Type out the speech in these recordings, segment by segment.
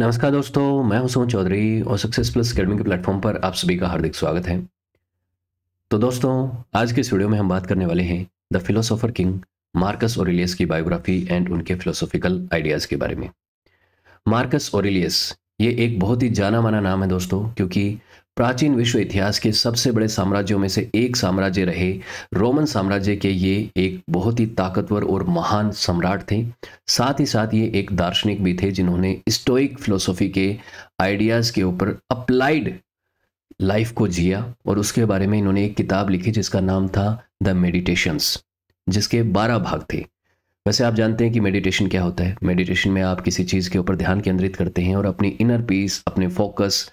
नमस्कार दोस्तों मैं हूं सुमन चौधरी और सक्सेस प्लस अकेडमी के प्लेटफॉर्म पर आप सभी का हार्दिक स्वागत है तो दोस्तों आज के इस वीडियो में हम बात करने वाले हैं the philosopher king Marcus Aurelius की बायोग्राफी एंड उनके फिलोसॉफिकल आइडियाज़ के बारे में मार्कस ओरिलियस ये एक बहुत ही जाना माना नाम है दोस्तों क्योंकि प्राचीन विश्व इतिहास के सबसे बड़े साम्राज्यों में से एक साम्राज्य रहे रोमन साम्राज्य के ये एक बहुत ही ताकतवर और महान सम्राट थे साथ ही साथ ये एक दार्शनिक भी थे जिन्होंने स्टोइक फिलोसॉफी के आइडियाज़ के ऊपर अप्लाइड लाइफ को जिया और उसके बारे में इन्होंने एक किताब लिखी जिसका नाम था द मेडिटेशंस जिसके बारह भाग थे वैसे आप जानते हैं कि मेडिटेशन क्या होता है मेडिटेशन में आप किसी चीज़ के ऊपर ध्यान केंद्रित करते हैं और अपनी इनर पीस अपने फोकस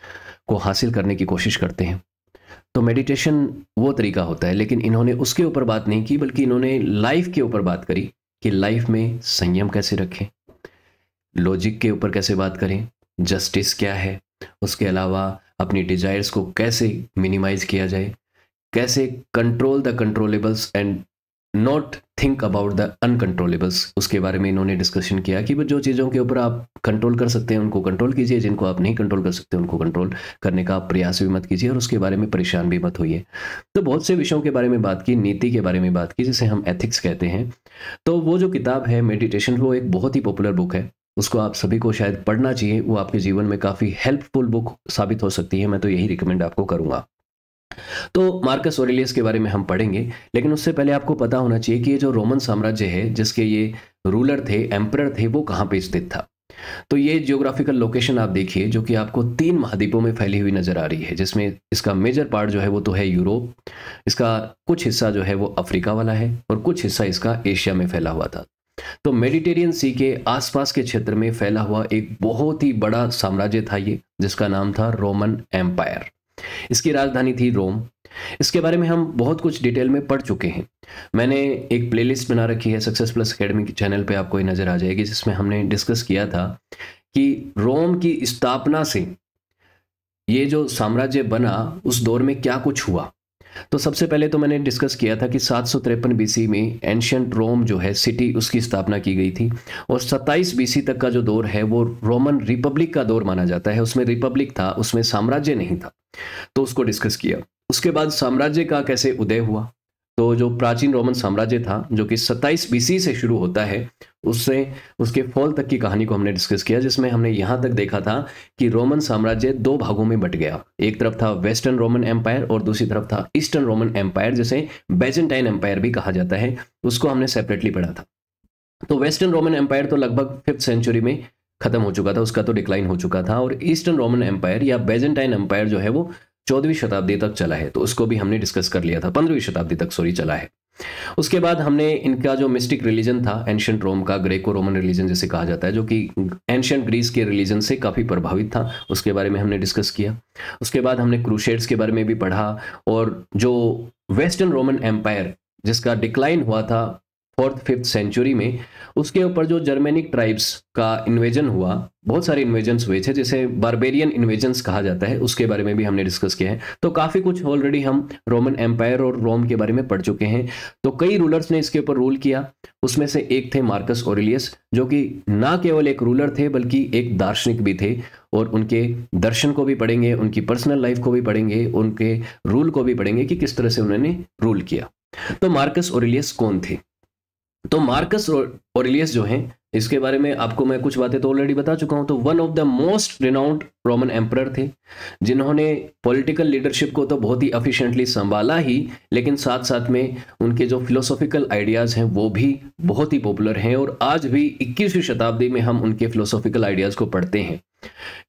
को हासिल करने की कोशिश करते हैं तो मेडिटेशन वो तरीका होता है लेकिन इन्होंने उसके ऊपर बात नहीं की बल्कि इन्होंने लाइफ के ऊपर बात करी कि लाइफ में संयम कैसे रखें लॉजिक के ऊपर कैसे बात करें जस्टिस क्या है उसके अलावा अपनी डिजायर्स को कैसे मिनिमाइज किया जाए कैसे control the controllables and not think about the uncontrollables उसके बारे में इन्होंने डिस्कशन किया कि जो चीज़ों के ऊपर आप कंट्रोल कर सकते हैं उनको कंट्रोल कीजिए जिनको आप नहीं कंट्रोल कर सकते उनको कंट्रोल करने का प्रयास भी मत कीजिए और उसके बारे में परेशान भी मत होइए तो बहुत से विषयों के बारे में बात की नीति के बारे में बात की जिसे हम एथिक्स कहते हैं तो वो जो किताब है मेडिटेशन वो एक बहुत ही पॉपुलर बुक है उसको आप सभी को शायद पढ़ना चाहिए वो आपके जीवन में काफ़ी हेल्पफुल बुक साबित हो सकती है मैं तो यही रिकमेंड आपको करूँगा तो मार्कस ओरेलियस के बारे में हम पढ़ेंगे लेकिन उससे पहले आपको पता होना चाहिए कि ये जो रोमन साम्राज्य है जिसके ये रूलर थे एम्पर थे वो कहाँ पे स्थित था तो ये जियोग्राफिकल लोकेशन आप देखिए जो कि आपको तीन महाद्वीपों में फैली हुई नजर आ रही है जिसमें इसका मेजर पार्ट जो है वो तो है यूरोप इसका कुछ हिस्सा जो है वो अफ्रीका वाला है और कुछ हिस्सा इसका एशिया में फैला हुआ था तो मेडिटेरियन सी के आसपास के क्षेत्र में फैला हुआ एक बहुत ही बड़ा साम्राज्य था ये जिसका नाम था रोमन एम्पायर इसकी राजधानी थी रोम इसके बारे में हम बहुत कुछ डिटेल में पढ़ चुके हैं मैंने एक प्लेलिस्ट बना रखी है सक्सेस प्लस अकेडमी के चैनल पे आपको ये नज़र आ जाएगी जिसमें हमने डिस्कस किया था कि रोम की स्थापना से ये जो साम्राज्य बना उस दौर में क्या कुछ हुआ तो सबसे पहले तो मैंने डिस्कस किया था कि सात सौ तिरपन बीसी में एंशंट रोम जो है सिटी उसकी स्थापना की गई थी और सत्ताईस बीसी तक का जो दौर है वो रोमन रिपब्लिक का दौर माना जाता है उसमें रिपब्लिक था उसमें साम्राज्य नहीं था तो उसको डिस्कस किया उसके बाद साम्राज्य का कैसे उदय हुआ तो जो प्राचीन रोमन साम्राज्य था जो कि 27 बीसी से शुरू होता है उससे उसके फॉल तक की कहानी को हमने डिस्कस किया जिसमें हमने यहां तक देखा था कि रोमन साम्राज्य दो भागों में बट गया एक तरफ था वेस्टर्न रोमन एम्पायर और दूसरी तरफ था ईस्टर्न रोमन एम्पायर जिसे बेजेंटाइन एम्पायर भी कहा जाता है उसको हमने सेपरेटली पढ़ा था तो वेस्टर्न रोमन एम्पायर तो लगभग फिफ्थ सेंचुरी में खत्म हो चुका था उसका तो डिक्लाइन हो चुका था और ईस्टर्न रोमन एम्पायर या बेजेंटाइन एम्पायर जो है वो चौदहवीं शताब्दी तक चला है तो उसको भी हमने डिस्कस कर लिया था पंद्रहवीं शताब्दी तक सॉरी चला है उसके बाद हमने इनका जो मिस्टिक रिलीजन था एंशियंट रोम का ग्रेको रोमन रिलीजन जिसे कहा जाता है जो कि एंशियंट ग्रीस के रिलीजन से काफ़ी प्रभावित था उसके बारे में हमने डिस्कस किया उसके बाद हमने क्रूशेड्स के बारे में भी पढ़ा और जो वेस्टर्न रोमन एम्पायर जिसका डिक्लाइन हुआ था फोर्थ फिफ्थ सेंचुरी में उसके ऊपर जो जर्मेनिक ट्राइब्स का इन्वेजन हुआ बहुत सारे इन्वेजन हुए थे जैसे बारबेरियन इन्वेजन कहा जाता है उसके बारे में भी हमने डिस्कस किया है तो काफ़ी कुछ ऑलरेडी हम रोमन एम्पायर और रोम के बारे में पढ़ चुके हैं तो कई रूलर्स ने इसके ऊपर रूल किया उसमें से एक थे मार्कस ओरिलियस जो कि ना केवल एक रूलर थे बल्कि एक दार्शनिक भी थे और उनके दर्शन को भी पढ़ेंगे उनकी पर्सनल लाइफ को भी पढ़ेंगे उनके रूल को भी पढ़ेंगे कि किस तरह से उन्होंने रूल किया तो मार्कस ओरिलियस कौन थे तो मार्कस ओरिलियस जो है इसके बारे में आपको मैं कुछ बातें तो ऑलरेडी बता चुका हूं तो one of the most renowned Roman emperor थे जिन्होंने पॉलिटिकल लीडरशिप को तो बहुत ही एफिशिएंटली संभाला ही लेकिन साथ साथ में उनके जो फिलोसॉफिकल आइडियाज़ हैं वो भी बहुत ही पॉपुलर हैं और आज भी इक्कीसवीं शताब्दी में हम उनके फिलोसॉफिकल आइडियाज़ को पढ़ते हैं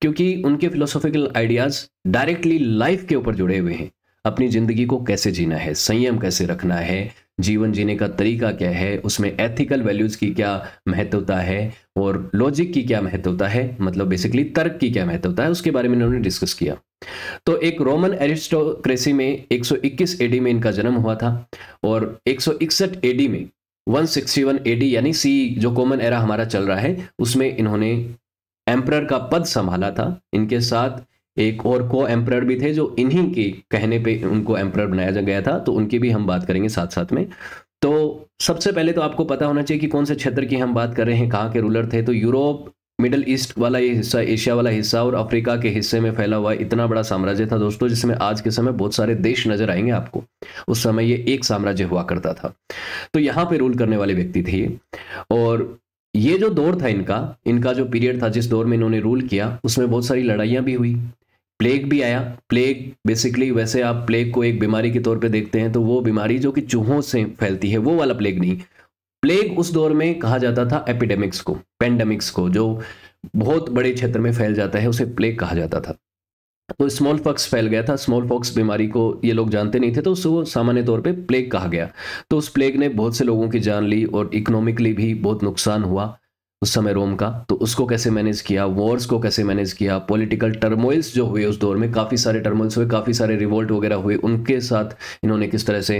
क्योंकि उनके फिलोसॉफिकल आइडियाज़ डायरेक्टली लाइफ के ऊपर जुड़े हुए हैं अपनी ज़िंदगी को कैसे जीना है संयम कैसे रखना है जीवन जीने का तरीका क्या है उसमें एथिकल वैल्यूज़ की क्या महत्वता है और लॉजिक की क्या महत्वता है मतलब बेसिकली तर्क की क्या महत्वता है उसके बारे में इन्होंने डिस्कस किया तो एक रोमन एरिस्टोक्रेसी में 121 एडी में इनका जन्म हुआ था और 161 एडी में 161 एडी यानी सी जो कॉमन एरा हमारा चल रहा है उसमें इन्होंने एम्प्रर का पद संभाला था इनके साथ एक और को एम्प्रायर भी थे जो इन्हीं के कहने पे उनको एम्प्रायर बनाया गया था तो उनकी भी हम बात करेंगे साथ साथ में तो सबसे पहले तो आपको पता होना चाहिए कि कौन से क्षेत्र की हम बात कर रहे हैं कहाँ के रूलर थे तो यूरोप मिडल ईस्ट वाला ये हिस्सा एशिया वाला हिस्सा और अफ्रीका के हिस्से में फैला हुआ इतना बड़ा साम्राज्य था दोस्तों जिसमें आज के समय बहुत सारे देश नजर आएंगे आपको उस समय ये एक साम्राज्य हुआ करता था तो यहाँ पे रूल करने वाले व्यक्ति थे ये और ये जो दौर था इनका इनका जो पीरियड था जिस दौर में इन्होंने रूल किया उसमें बहुत सारी लड़ाइयां भी हुई प्लेग भी आया प्लेग बेसिकली वैसे आप प्लेग को एक बीमारी के तौर पे देखते हैं तो वो बीमारी जो कि चूहों से फैलती है वो वाला प्लेग नहीं प्लेग उस दौर में कहा जाता था एपिडेमिक्स को पेंडेमिक्स को जो बहुत बड़े क्षेत्र में फैल जाता है उसे प्लेग कहा जाता था तो स्मॉल फॉक्स फैल गया था स्मॉल फॉक्स बीमारी को ये लोग जानते नहीं थे तो उसको सामान्य तौर पे प्लेग कहा गया तो उस प्लेग ने बहुत से लोगों की जान ली और इकोनॉमिकली भी बहुत नुकसान हुआ उस समय रोम का तो उसको कैसे मैनेज किया वॉर्स को कैसे मैनेज किया पॉलिटिकल टर्मोइल्स जो हुए उस दौर में काफ़ी सारे टर्मोइल्स हुए काफ़ी सारे रिवोल्ट वगैरह हुए उनके साथ इन्होंने किस तरह से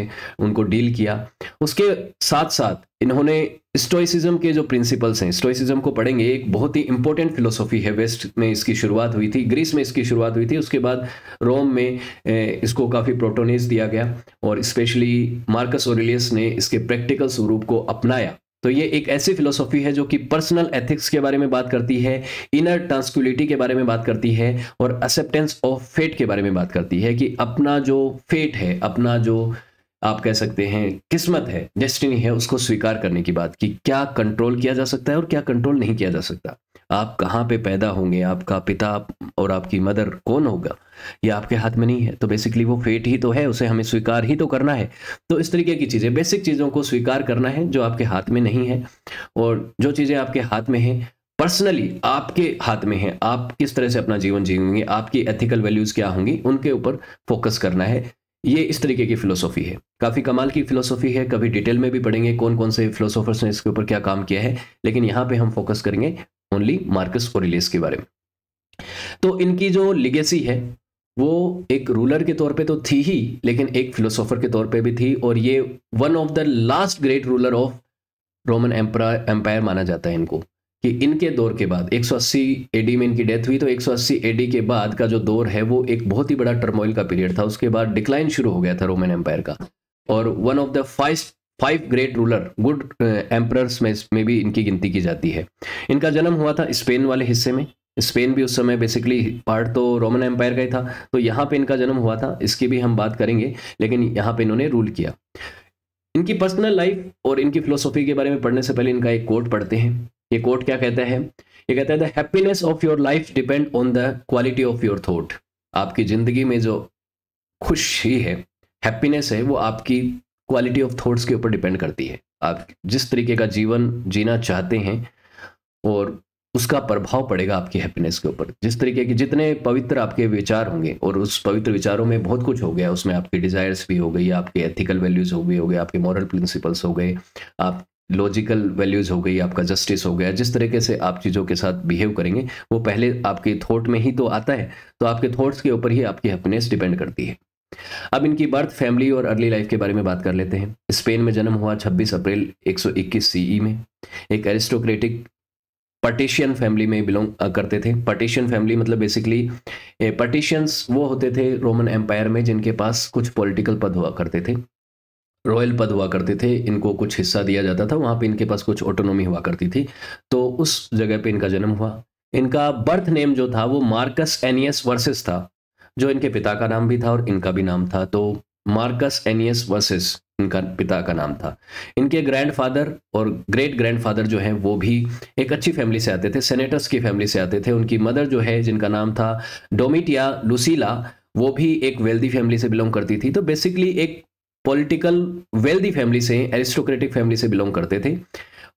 उनको डील किया उसके साथ साथ इन्होंने स्टोइसिज्म के जो प्रिंसिपल्स हैं स्टोइसिज्म को पढ़ेंगे एक बहुत ही इंपॉर्टेंट फिलोसॉफी है वेस्ट में इसकी शुरुआत हुई थी ग्रीस में इसकी शुरुआत हुई थी उसके बाद रोम में इसको काफ़ी प्रोटोनेज दिया गया और स्पेशली मार्कस ओरिलियस ने इसके प्रैक्टिकल स्वरूप को अपनाया तो ये एक ऐसी फिलोसॉफी है जो कि पर्सनल एथिक्स के बारे में बात करती है इनर ट्रांसक्यूलिटी के बारे में बात करती है और एक्सेप्टेंस ऑफ फेट के बारे में बात करती है कि अपना जो फेट है अपना जो आप कह सकते हैं किस्मत है डेस्टिनी है उसको स्वीकार करने की बात कि क्या कंट्रोल किया जा सकता है और क्या कंट्रोल नहीं किया जा सकता आप कहाँ पे पैदा होंगे आपका पिता और आपकी मदर कौन होगा ये आपके हाथ में नहीं है तो बेसिकली वो फेट ही तो है उसे हमें स्वीकार ही तो करना है तो इस तरीके की चीज़ें बेसिक चीज़ों को स्वीकार करना है जो आपके हाथ में नहीं है और जो चीज़ें आपके हाथ में हैं पर्सनली आपके हाथ में है आप किस तरह से अपना जीवन जियेंगे आपकी एथिकल वैल्यूज़ क्या होंगी उनके ऊपर फोकस करना है ये इस तरीके की फिलोसॉफी है काफ़ी कमाल की फिलोसॉफी है कभी डिटेल में भी पढ़ेंगे कौन कौन से फिलोसोफर्स ने इसके ऊपर क्या काम किया है लेकिन यहाँ पे हम फोकस करेंगे ओनली मार्कस ओरिलियस के बारे में तो इनकी जो लिगेसी है वो एक रूलर के तौर पे तो थी ही लेकिन एक फिलोसोफर के तौर पे भी थी और ये one of the last great ruler of Roman Empire माना जाता है इनको कि इनके दौर के बाद 180 एडी में इनकी डेथ हुई तो 180 एडी के बाद का जो दौर है वो एक बहुत ही बड़ा टर्मोइल का पीरियड था उसके बाद डिक्लाइन शुरू हो गया था रोमन एम्पायर का और one of the first five great ruler good emperors में, में भी इनकी गिनती की जाती है इनका जन्म हुआ था स्पेन वाले हिस्से में स्पेन भी उस समय बेसिकली पार्ट तो रोमन एम्पायर का ही था तो यहाँ पे इनका जन्म हुआ था इसकी भी हम बात करेंगे लेकिन यहाँ पे इन्होंने रूल किया इनकी पर्सनल लाइफ और इनकी फिलोसॉफी के बारे में पढ़ने से पहले इनका एक कोट पढ़ते हैं ये कोट क्या कहता है ये कहता है the happiness of your life depend on the quality of your thought आपकी ज़िंदगी में जो खुशी है हैप्पीनेस है वो आपकी क्वालिटी ऑफ थॉट्स के ऊपर डिपेंड करती है आप जिस तरीके का जीवन जीना चाहते हैं और उसका प्रभाव पड़ेगा आपकी हैप्पीनेस के ऊपर जिस तरीके के जितने पवित्र आपके विचार होंगे और उस पवित्र विचारों में बहुत कुछ हो गया उसमें आपकी डिजायर्स भी हो गई आपके एथिकल वैल्यूज हो गई हो गए आपके मॉरल प्रिंसिपल्स हो गए आप लॉजिकल वैल्यूज हो गई आपका जस्टिस हो गया जिस तरीके से आप चीज़ों के साथ बिहेव करेंगे वो पहले आपके थॉट में ही तो आता है तो आपके थॉट्स के ऊपर ही आपकी हैप्पीनेस डिपेंड करती है अब इनकी बर्थ फैमिली और अर्ली लाइफ के बारे में बात कर लेते हैं स्पेन में जन्म हुआ 26 अप्रैल 121 सीई e में एक एरिस्टोक्रेटिक पर्टिशियन फैमिली में बिलोंग करते थे पर्टिशियन फैमिली मतलब बेसिकली पर्टिशियंस वो होते थे रोमन एम्पायर में जिनके पास कुछ पॉलिटिकल पद हुआ करते थे रॉयल पद हुआ करते थे इनको कुछ हिस्सा दिया जाता था वहाँ पे इनके पास कुछ ऑटोनॉमी हुआ करती थी तो उस जगह पे इनका जन्म हुआ इनका बर्थ नेम जो था वो मार्कस एनियस वर्सेस था जो इनके पिता का नाम भी था और इनका भी नाम था तो मार्कस एनियस वर्सेस इनका पिता का नाम था इनके ग्रैंडफादर और ग्रेट ग्रैंडफादर जो है वो भी एक अच्छी फैमिली से आते थे सेनेटर्स की फैमिली से आते थे उनकी मदर जो है जिनका नाम था डोमिटिया लुसीला वो भी एक वेल्दी फैमिली से बिलोंग करती थी तो बेसिकली एक पॉलिटिकल वेल्दी फैमिली से एरिस्टोक्रेटिक फैमिली से बिलोंग करते थे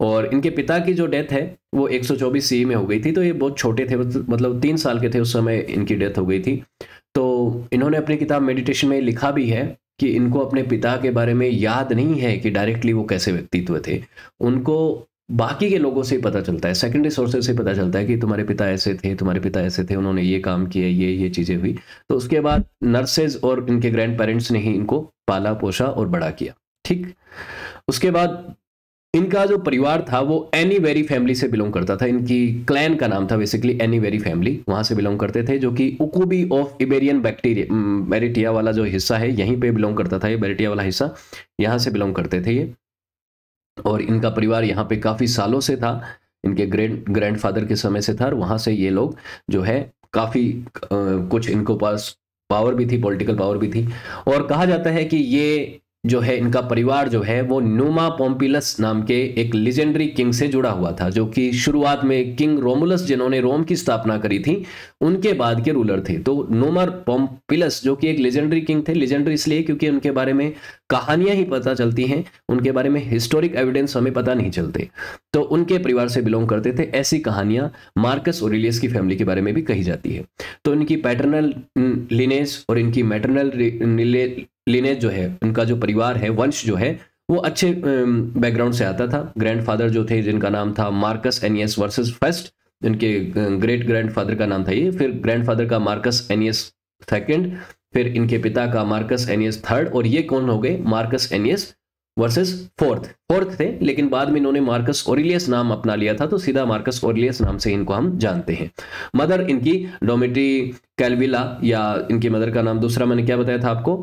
और इनके पिता की जो डेथ है वो 124 सीई e में हो गई थी तो ये बहुत छोटे थे मतलब तीन साल के थे उस समय इनकी डेथ हो गई थी तो इन्होंने अपनी किताब मेडिटेशन में लिखा भी है कि इनको अपने पिता के बारे में याद नहीं है कि डायरेक्टली वो कैसे व्यक्तित्व थे उनको बाकी के लोगों से ही पता चलता है सेकेंडरी सोर्सेज से पता चलता है कि तुम्हारे पिता ऐसे थे तुम्हारे पिता ऐसे थे उन्होंने ये काम किया ये ये चीज़ें हुई तो उसके बाद नर्सेज और इनके ग्रैंड पेरेंट्स ने ही इनको पाला पोषा और बड़ा किया ठीक उसके बाद इनका जो परिवार था वो एनी वेरी फैमिली से बिलोंग करता था इनकी क्लैन का नाम था बेसिकली एनी वेरी फैमिली वहां से बिलोंग करते थे जो कि उकुबी ऑफ इबेरियन बैक्टीरिया बैरिटिया वाला जो हिस्सा है यहीं पे बिलोंग करता था ये बैरिटिया वाला हिस्सा यहाँ से बिलोंग करते थे ये और इनका परिवार यहाँ पे काफ़ी सालों से था इनके ग्रैंड ग्रैंडफादर के समय से था और वहाँ से ये लोग जो है काफ़ी कुछ इनको पास पावर भी थी पॉलिटिकल पावर भी थी और कहा जाता है कि ये जो है इनका परिवार जो है वो न्यूमा पोम्पिलस नाम के एक लिजेंडरी किंग से जुड़ा हुआ था जो कि शुरुआत में किंग रोमुलस जिन्होंने रोम की स्थापना करी थी उनके बाद के रूलर थे तो नोमा पोम्पिलस जो कि एक लिजेंडरी किंग थे लिजेंडरी इसलिए क्योंकि उनके बारे में कहानियां ही पता चलती हैं उनके बारे में हिस्टोरिक एविडेंस हमें पता नहीं चलते तो उनके परिवार से बिलोंग करते थे ऐसी कहानियां मार्कस ओरिलियस की फैमिली के बारे में भी कही जाती है तो इनकी पैटर्नल लिनेज और इनकी मैटरनल लिनेज जो है उनका जो परिवार है वंश जो है वो अच्छे बैकग्राउंड से आता था ग्रैंडफादर जो थे जिनका नाम था मार्कस एनियस वर्सेस फर्स्ट इनके ग्रेट ग्रैंडफादर का नाम था ये फिर ग्रैंडफादर का मार्कस एनियस सेकेंड फिर इनके पिता का मार्कस एनियस थर्ड और ये कौन हो गए Marcus Annius Verus fourth fourth थे लेकिन बाद में इन्होंने मार्कस ओरिलियस नाम अपना लिया था तो सीधा मार्कस ओरिलियस नाम से इनको हम जानते हैं मदर इनकी डोमिट्री कैलविला या इनकी मदर का नाम दूसरा मैंने क्या बताया था आपको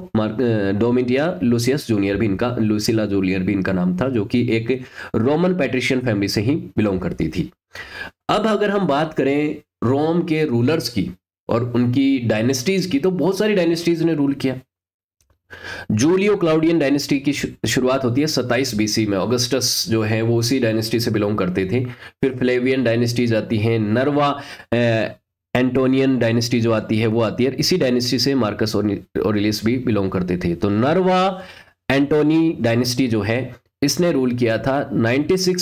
डोमिटिया लुसियस जूनियर भी इनका लुसिला जूनियर भी इनका नाम था जो कि एक रोमन पैट्रिशियन फैमिली से ही बिलोंग करती थी अब अगर हम बात करें रोम के रूलर्स की और उनकी डायनेस्टीज की तो बहुत सारी डायनेस्टीज ने रूल किया जूलियो क्लाउडियन डायनेस्टी की शुरुआत होती है सत्ताईस बीसी में ऑगस्टस जो है वो उसी डायनेस्टी से बिलोंग करते थे फिर फ्लेवियन डायनेस्टीज आती हैं नरवा एंटोनियन डायनेस्टी जो आती है वो आती है इसी डायनेस्टी से मार्कस ओरिलियस भी बिलोंग करते थे तो नरवा एंटोनी डायनेस्टी जो है इसने रूल किया था 96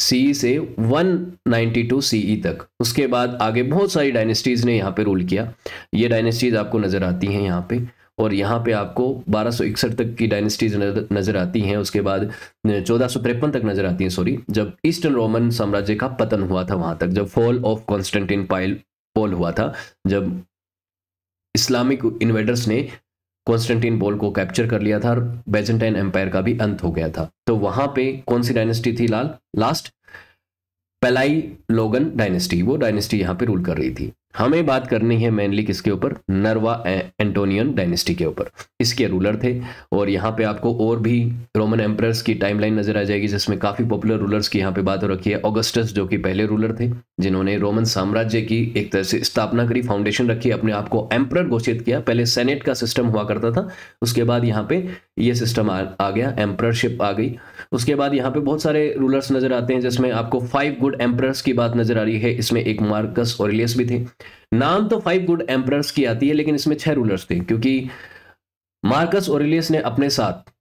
सी से 192 सीई तक उसके बाद आगे बहुत सारी डायनेस्टीज ने यहाँ पे रूल किया ये डायनेस्टीज आपको नजर आती हैं यहाँ पे और यहाँ पे आपको बारह तक की डायनेस्टीज नज़र आती हैं उसके बाद चौदह तक नज़र आती हैं सॉरी जब ईस्टर्न रोमन साम्राज्य का पतन हुआ था वहां तक जब fall of Constantinople हुआ था जब इस्लामिक इन्वेडर्स ने कॉन्स्टेंटिन पोल को कैप्चर कर लिया था और बेजेंटाइन एम्पायर का भी अंत हो गया था तो वहां पे कौन सी डायनेस्टी थी लाल लास्ट पेलाई लोगन डायनेस्टी वो डायनेस्टी यहाँ पे रूल कर रही थी हमें बात करनी है मेनली किसके ऊपर नरवा एंटोनियन डायनेस्टी के ऊपर इसके रूलर थे और यहाँ पे आपको और भी रोमन एम्प्रस की टाइमलाइन नजर आ जाएगी जिसमें काफ़ी पॉपुलर रूलर्स की यहाँ पे बात हो रखी है ऑगस्टस जो कि पहले रूलर थे जिन्होंने रोमन साम्राज्य की एक तरह से स्थापना करी फाउंडेशन रखी अपने आप को एम्प्रर घोषित किया पहले सेनेट का सिस्टम हुआ करता था उसके बाद यहाँ पे ये सिस्टम आ, आ गया एम्प्ररशिप आ गई उसके बाद यहाँ पे बहुत सारे रूलर्स नजर आते हैं जिसमें आपको फाइव गुड एम्परर्स की बात नजर आ रही है इसमें एक मार्कस और भी थे नाम तो फाइव गुड एम्परर्स की आती है लेकिन इसमें छह रूलर्स थे क्योंकि मार्कस और ने अपने साथ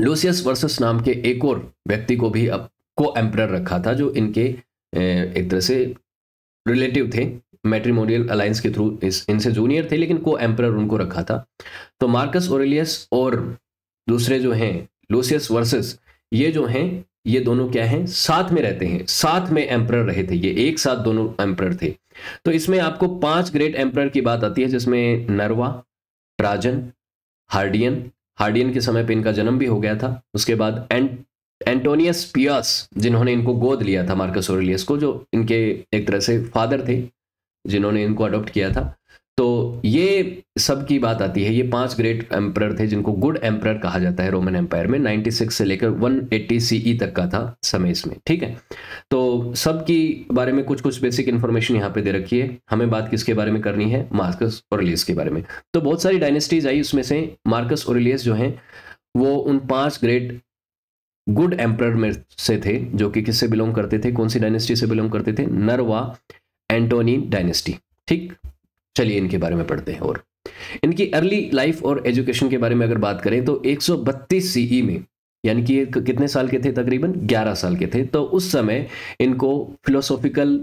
लूसियस वर्सेस नाम के एक और व्यक्ति को भी अब को एम्प्रर रखा था जो इनके एक तरह से रिलेटिव थे मैट्रीमोनियल अलायंस के थ्रू इस इनसे जूनियर थे लेकिन को एम्प्रर उनको रखा था तो मार्कस ओरेलियस और दूसरे जो हैं लूसियस वर्सेस ये जो हैं ये दोनों क्या हैं साथ में रहते हैं साथ में एम्प्रर रहे थे ये एक साथ दोनों एम्प्रर थे तो इसमें आपको पांच ग्रेट एम्प्रर की बात आती है जिसमें नरवा राजन हार्डियन हार्डियन के समय पे इनका जन्म भी हो गया था उसके बाद एंट एंटोनियस पियस जिन्होंने इनको गोद लिया था मार्कस ओरेलियस को जो इनके एक तरह से फादर थे जिन्होंने इनको अडॉप्ट किया था तो ये सब की बात आती है ये पांच ग्रेट एम्प्रर थे जिनको गुड एम्प्रर कहा जाता है रोमन एम्पायर में 96 से लेकर 180 एट्टी सीई तक का था समय इसमें ठीक है तो सब की बारे में कुछ कुछ बेसिक इन्फॉर्मेशन यहाँ पे दे रखी है हमें बात किसके बारे में करनी है मार्कस ओरिलियस के बारे में तो बहुत सारी डायनेस्टीज आई उसमें से मार्कस ओरिलियस जो हैं वो उन पाँच ग्रेट गुड एम्प्रर में से थे जो कि किससे बिलोंग करते थे कौन सी डायनेस्टी से बिलोंग करते थे नरवा एंटोनी डायनेस्टी ठीक चलिए इनके बारे में पढ़ते हैं और इनकी अर्ली लाइफ और एजुकेशन के बारे में अगर बात करें तो 132 सीई e में यानी कि कितने साल के थे तकरीबन 11 साल के थे तो उस समय इनको फिलोसॉफिकल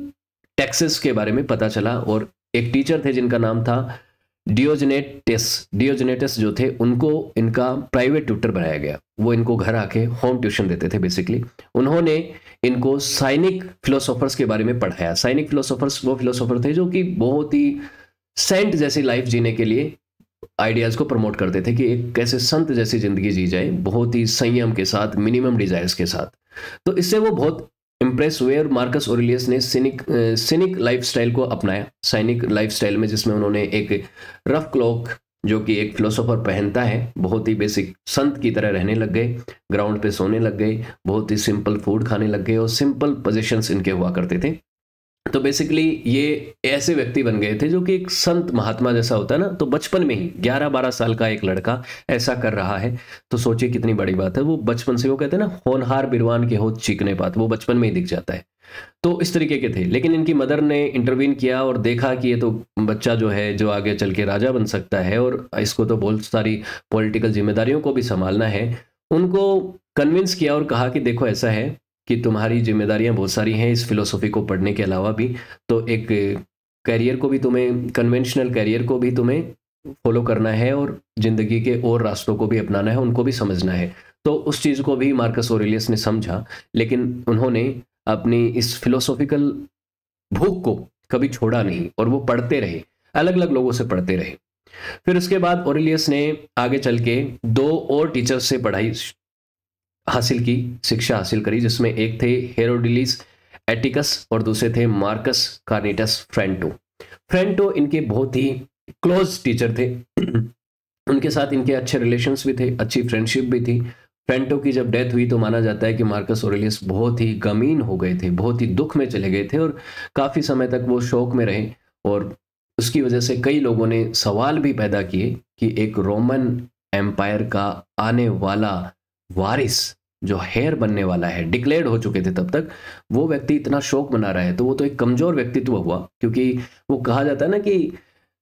टैक्सेस के बारे में पता चला और एक टीचर थे जिनका नाम था डियोजनेटिस डियोजनेटिस जो थे उनको इनका प्राइवेट ट्यूटर बनाया गया वो इनको घर आके होम ट्यूशन देते थे बेसिकली उन्होंने इनको साइनिक फिलोसोफर्स के बारे में पढ़ाया साइनिक फिलोसोफर्स वो फिलोसोफर थे जो कि बहुत ही सेंट जैसी लाइफ जीने के लिए आइडियाज़ को प्रमोट करते थे कि एक कैसे संत जैसी ज़िंदगी जी जाए बहुत ही संयम के साथ मिनिमम डिज़ायर्स के साथ तो इससे वो बहुत इम्प्रेस हुए और मार्कस ओरिलियस ने सिनिक सिनिक लाइफस्टाइल को अपनाया सैनिक लाइफस्टाइल में जिसमें उन्होंने एक रफ क्लॉक जो कि एक फिलोसोफर पहनता है बहुत ही बेसिक संत की तरह रहने लग गए ग्राउंड पे सोने लग गए बहुत ही सिंपल फूड खाने लग गए और सिंपल पोजिशंस इनके हुआ करते थे तो बेसिकली ये ऐसे व्यक्ति बन गए थे जो कि एक संत महात्मा जैसा होता है ना तो बचपन में ही 11-12 साल का एक लड़का ऐसा कर रहा है तो सोचिए कितनी बड़ी बात है वो बचपन से वो कहते हैं ना होनहार बिरवान के हो चीखने बात वो बचपन में ही दिख जाता है तो इस तरीके के थे लेकिन इनकी मदर ने इंटरवीन किया और देखा कि ये तो बच्चा जो है जो आगे चल के राजा बन सकता है और इसको तो बहुत सारी पॉलिटिकल जिम्मेदारियों को भी संभालना है उनको कन्विंस किया और कहा कि देखो ऐसा है कि तुम्हारी जिम्मेदारियां बहुत सारी हैं इस फिलोसफ़ी को पढ़ने के अलावा भी तो एक करियर को भी तुम्हें कन्वेंशनल करियर को भी तुम्हें फॉलो करना है और ज़िंदगी के और रास्तों को भी अपनाना है उनको भी समझना है तो उस चीज़ को भी मार्कस ओरेलियस ने समझा लेकिन उन्होंने अपनी इस फिलोसॉफिकल भूख को कभी छोड़ा नहीं और वो पढ़ते रहे अलग अलग लोगों से पढ़ते रहे फिर उसके बाद ओरेलियस ने आगे चल के दो और टीचर्स से पढ़ाई हासिल की शिक्षा हासिल करी जिसमें एक थे हेरोडिलिस एटिकस और दूसरे थे मार्कस कार्नेटस फ्रेंटो फ्रेंटो इनके बहुत ही क्लोज टीचर थे उनके साथ इनके अच्छे रिलेशंस भी थे अच्छी फ्रेंडशिप भी थी फ्रेंटो की जब डेथ हुई तो माना जाता है कि मार्कस और बहुत ही गमीन हो गए थे बहुत ही दुख में चले गए थे और काफ़ी समय तक वो शोक में रहे और उसकी वजह से कई लोगों ने सवाल भी पैदा किए कि एक रोमन एम्पायर का आने वाला वारिस जो हेयर बनने वाला है डिक्लेयर्ड हो चुके थे तब तक वो व्यक्ति इतना शोक मना रहा है तो वो तो एक कमजोर व्यक्तित्व हुआ क्योंकि वो कहा जाता है ना कि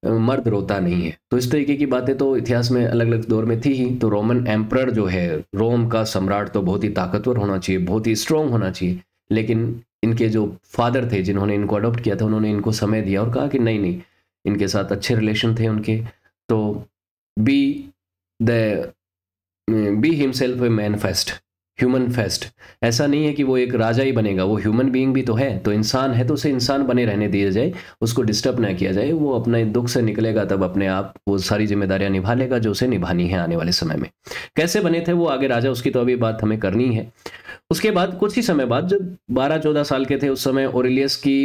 मर्द रोता नहीं है तो इस तरीके की बातें तो इतिहास में अलग अलग दौर में थी ही तो रोमन एम्प्रर जो है रोम का सम्राट तो बहुत ही ताकतवर होना चाहिए बहुत ही स्ट्रोंग होना चाहिए लेकिन इनके जो फादर थे जिन्होंने इनको अडोप्ट किया था उन्होंने इनको समय दिया और कहा कि नहीं नहीं इनके साथ अच्छे रिलेशन थे उनके तो be the be himself a manifest human fest ऐसा नहीं है कि वो एक राजा ही बनेगा वो ह्यूमन बीइंग भी तो है तो इंसान है तो उसे इंसान बने रहने दिया जाए उसको डिस्टर्ब ना किया जाए वो अपने दुख से निकलेगा तब अपने आप वो सारी जिम्मेदारियां निभा लेगा जो उसे निभानी है आने वाले समय में कैसे बने थे वो आगे राजा उसकी तो अभी बात हमें करनी है उसके बाद कुछ ही समय बाद जब बारह चौदह साल के थे उस समय ओरिलियस की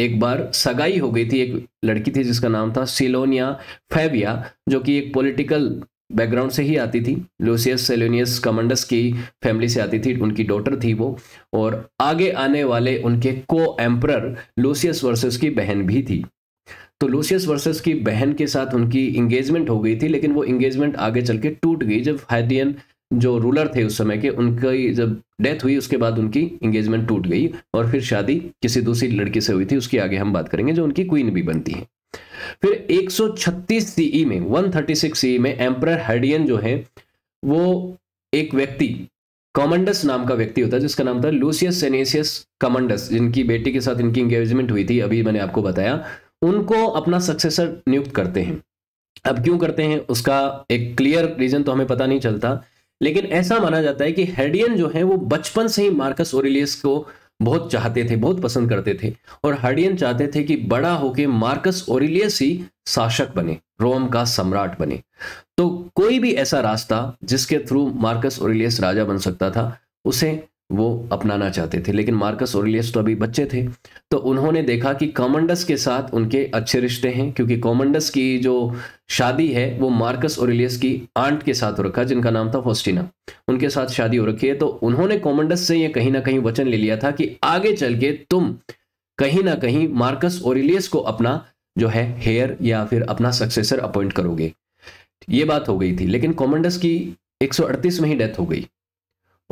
एक बार सगाई हो गई थी एक लड़की थी जिसका नाम था सिलोनिया फैविया जो कि एक पॉलिटिकल बैकग्राउंड से ही आती थी लूसियस सेलोनियस कमंडस की फैमिली से आती थी उनकी डॉटर थी वो और आगे आने वाले उनके को एम्पर लूसियस वर्सेस की बहन भी थी तो लूसियस वर्सेस की बहन के साथ उनकी इंगेजमेंट हो गई थी लेकिन वो इंगेजमेंट आगे चल के टूट गई जब हाइडियन जो रूलर थे उस समय के उनकी जब डेथ हुई उसके बाद उनकी इंगेजमेंट टूट गई और फिर शादी किसी दूसरी लड़की से हुई थी उसकी आगे हम बात करेंगे जो उनकी क्वीन भी बनती है फिर 136 सीई e में 136 सीई e में एम्पर हेडियन जो है वो एक व्यक्ति कॉमंडस नाम का व्यक्ति होता है जिसका नाम था लूसियस सेनेसियस कमंडस जिनकी बेटी के साथ इनकी इंगेजमेंट हुई थी अभी मैंने आपको बताया उनको अपना सक्सेसर नियुक्त करते हैं अब क्यों करते हैं उसका एक क्लियर रीजन तो हमें पता नहीं चलता लेकिन ऐसा माना जाता है कि हेडियन जो है वो बचपन से ही मार्कस ओरिलियस को बहुत चाहते थे बहुत पसंद करते थे और हार्डियन चाहते थे कि बड़ा होके मार्कस ओरिलियस ही शासक बने रोम का सम्राट बने तो कोई भी ऐसा रास्ता जिसके थ्रू मार्कस ओरिलियस राजा बन सकता था उसे वो अपनाना चाहते थे लेकिन मार्कस ओरलियस तो अभी बच्चे थे तो उन्होंने देखा कि कॉमंडस के साथ उनके अच्छे रिश्ते हैं क्योंकि कॉमंडस की जो शादी है वो मार्कस ओरलियस की आंट के साथ हो रखा जिनका नाम था होस्टिना उनके साथ शादी हो रखी है तो उन्होंने कॉमंडस से ये कहीं ना कहीं वचन ले लिया था कि आगे चल के तुम कहीं ना कहीं मार्कस ओरिलियस को अपना जो है हेयर या फिर अपना सक्सेसर अपॉइंट करोगे ये बात हो गई थी लेकिन कॉमंडस की एक में ही डेथ हो गई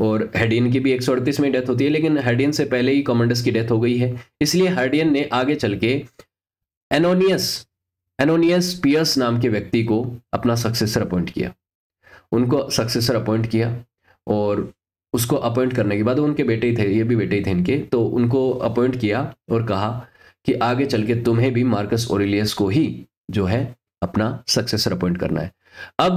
और हेडियन की भी एक में डेथ होती है लेकिन हेडियन से पहले ही कॉमंडस की डेथ हो गई है इसलिए हेडियन ने आगे चल के एनोनियस एनोनियस पियर्स नाम के व्यक्ति को अपना सक्सेसर अपॉइंट किया उनको सक्सेसर अपॉइंट किया और उसको अपॉइंट करने के बाद उनके बेटे ही थे ये भी बेटे ही थे इनके तो उनको अपॉइंट किया और कहा कि आगे चल के तुम्हें भी मार्कस ओरिलियस को ही जो है अपना सक्सेसर अपॉइंट करना है अब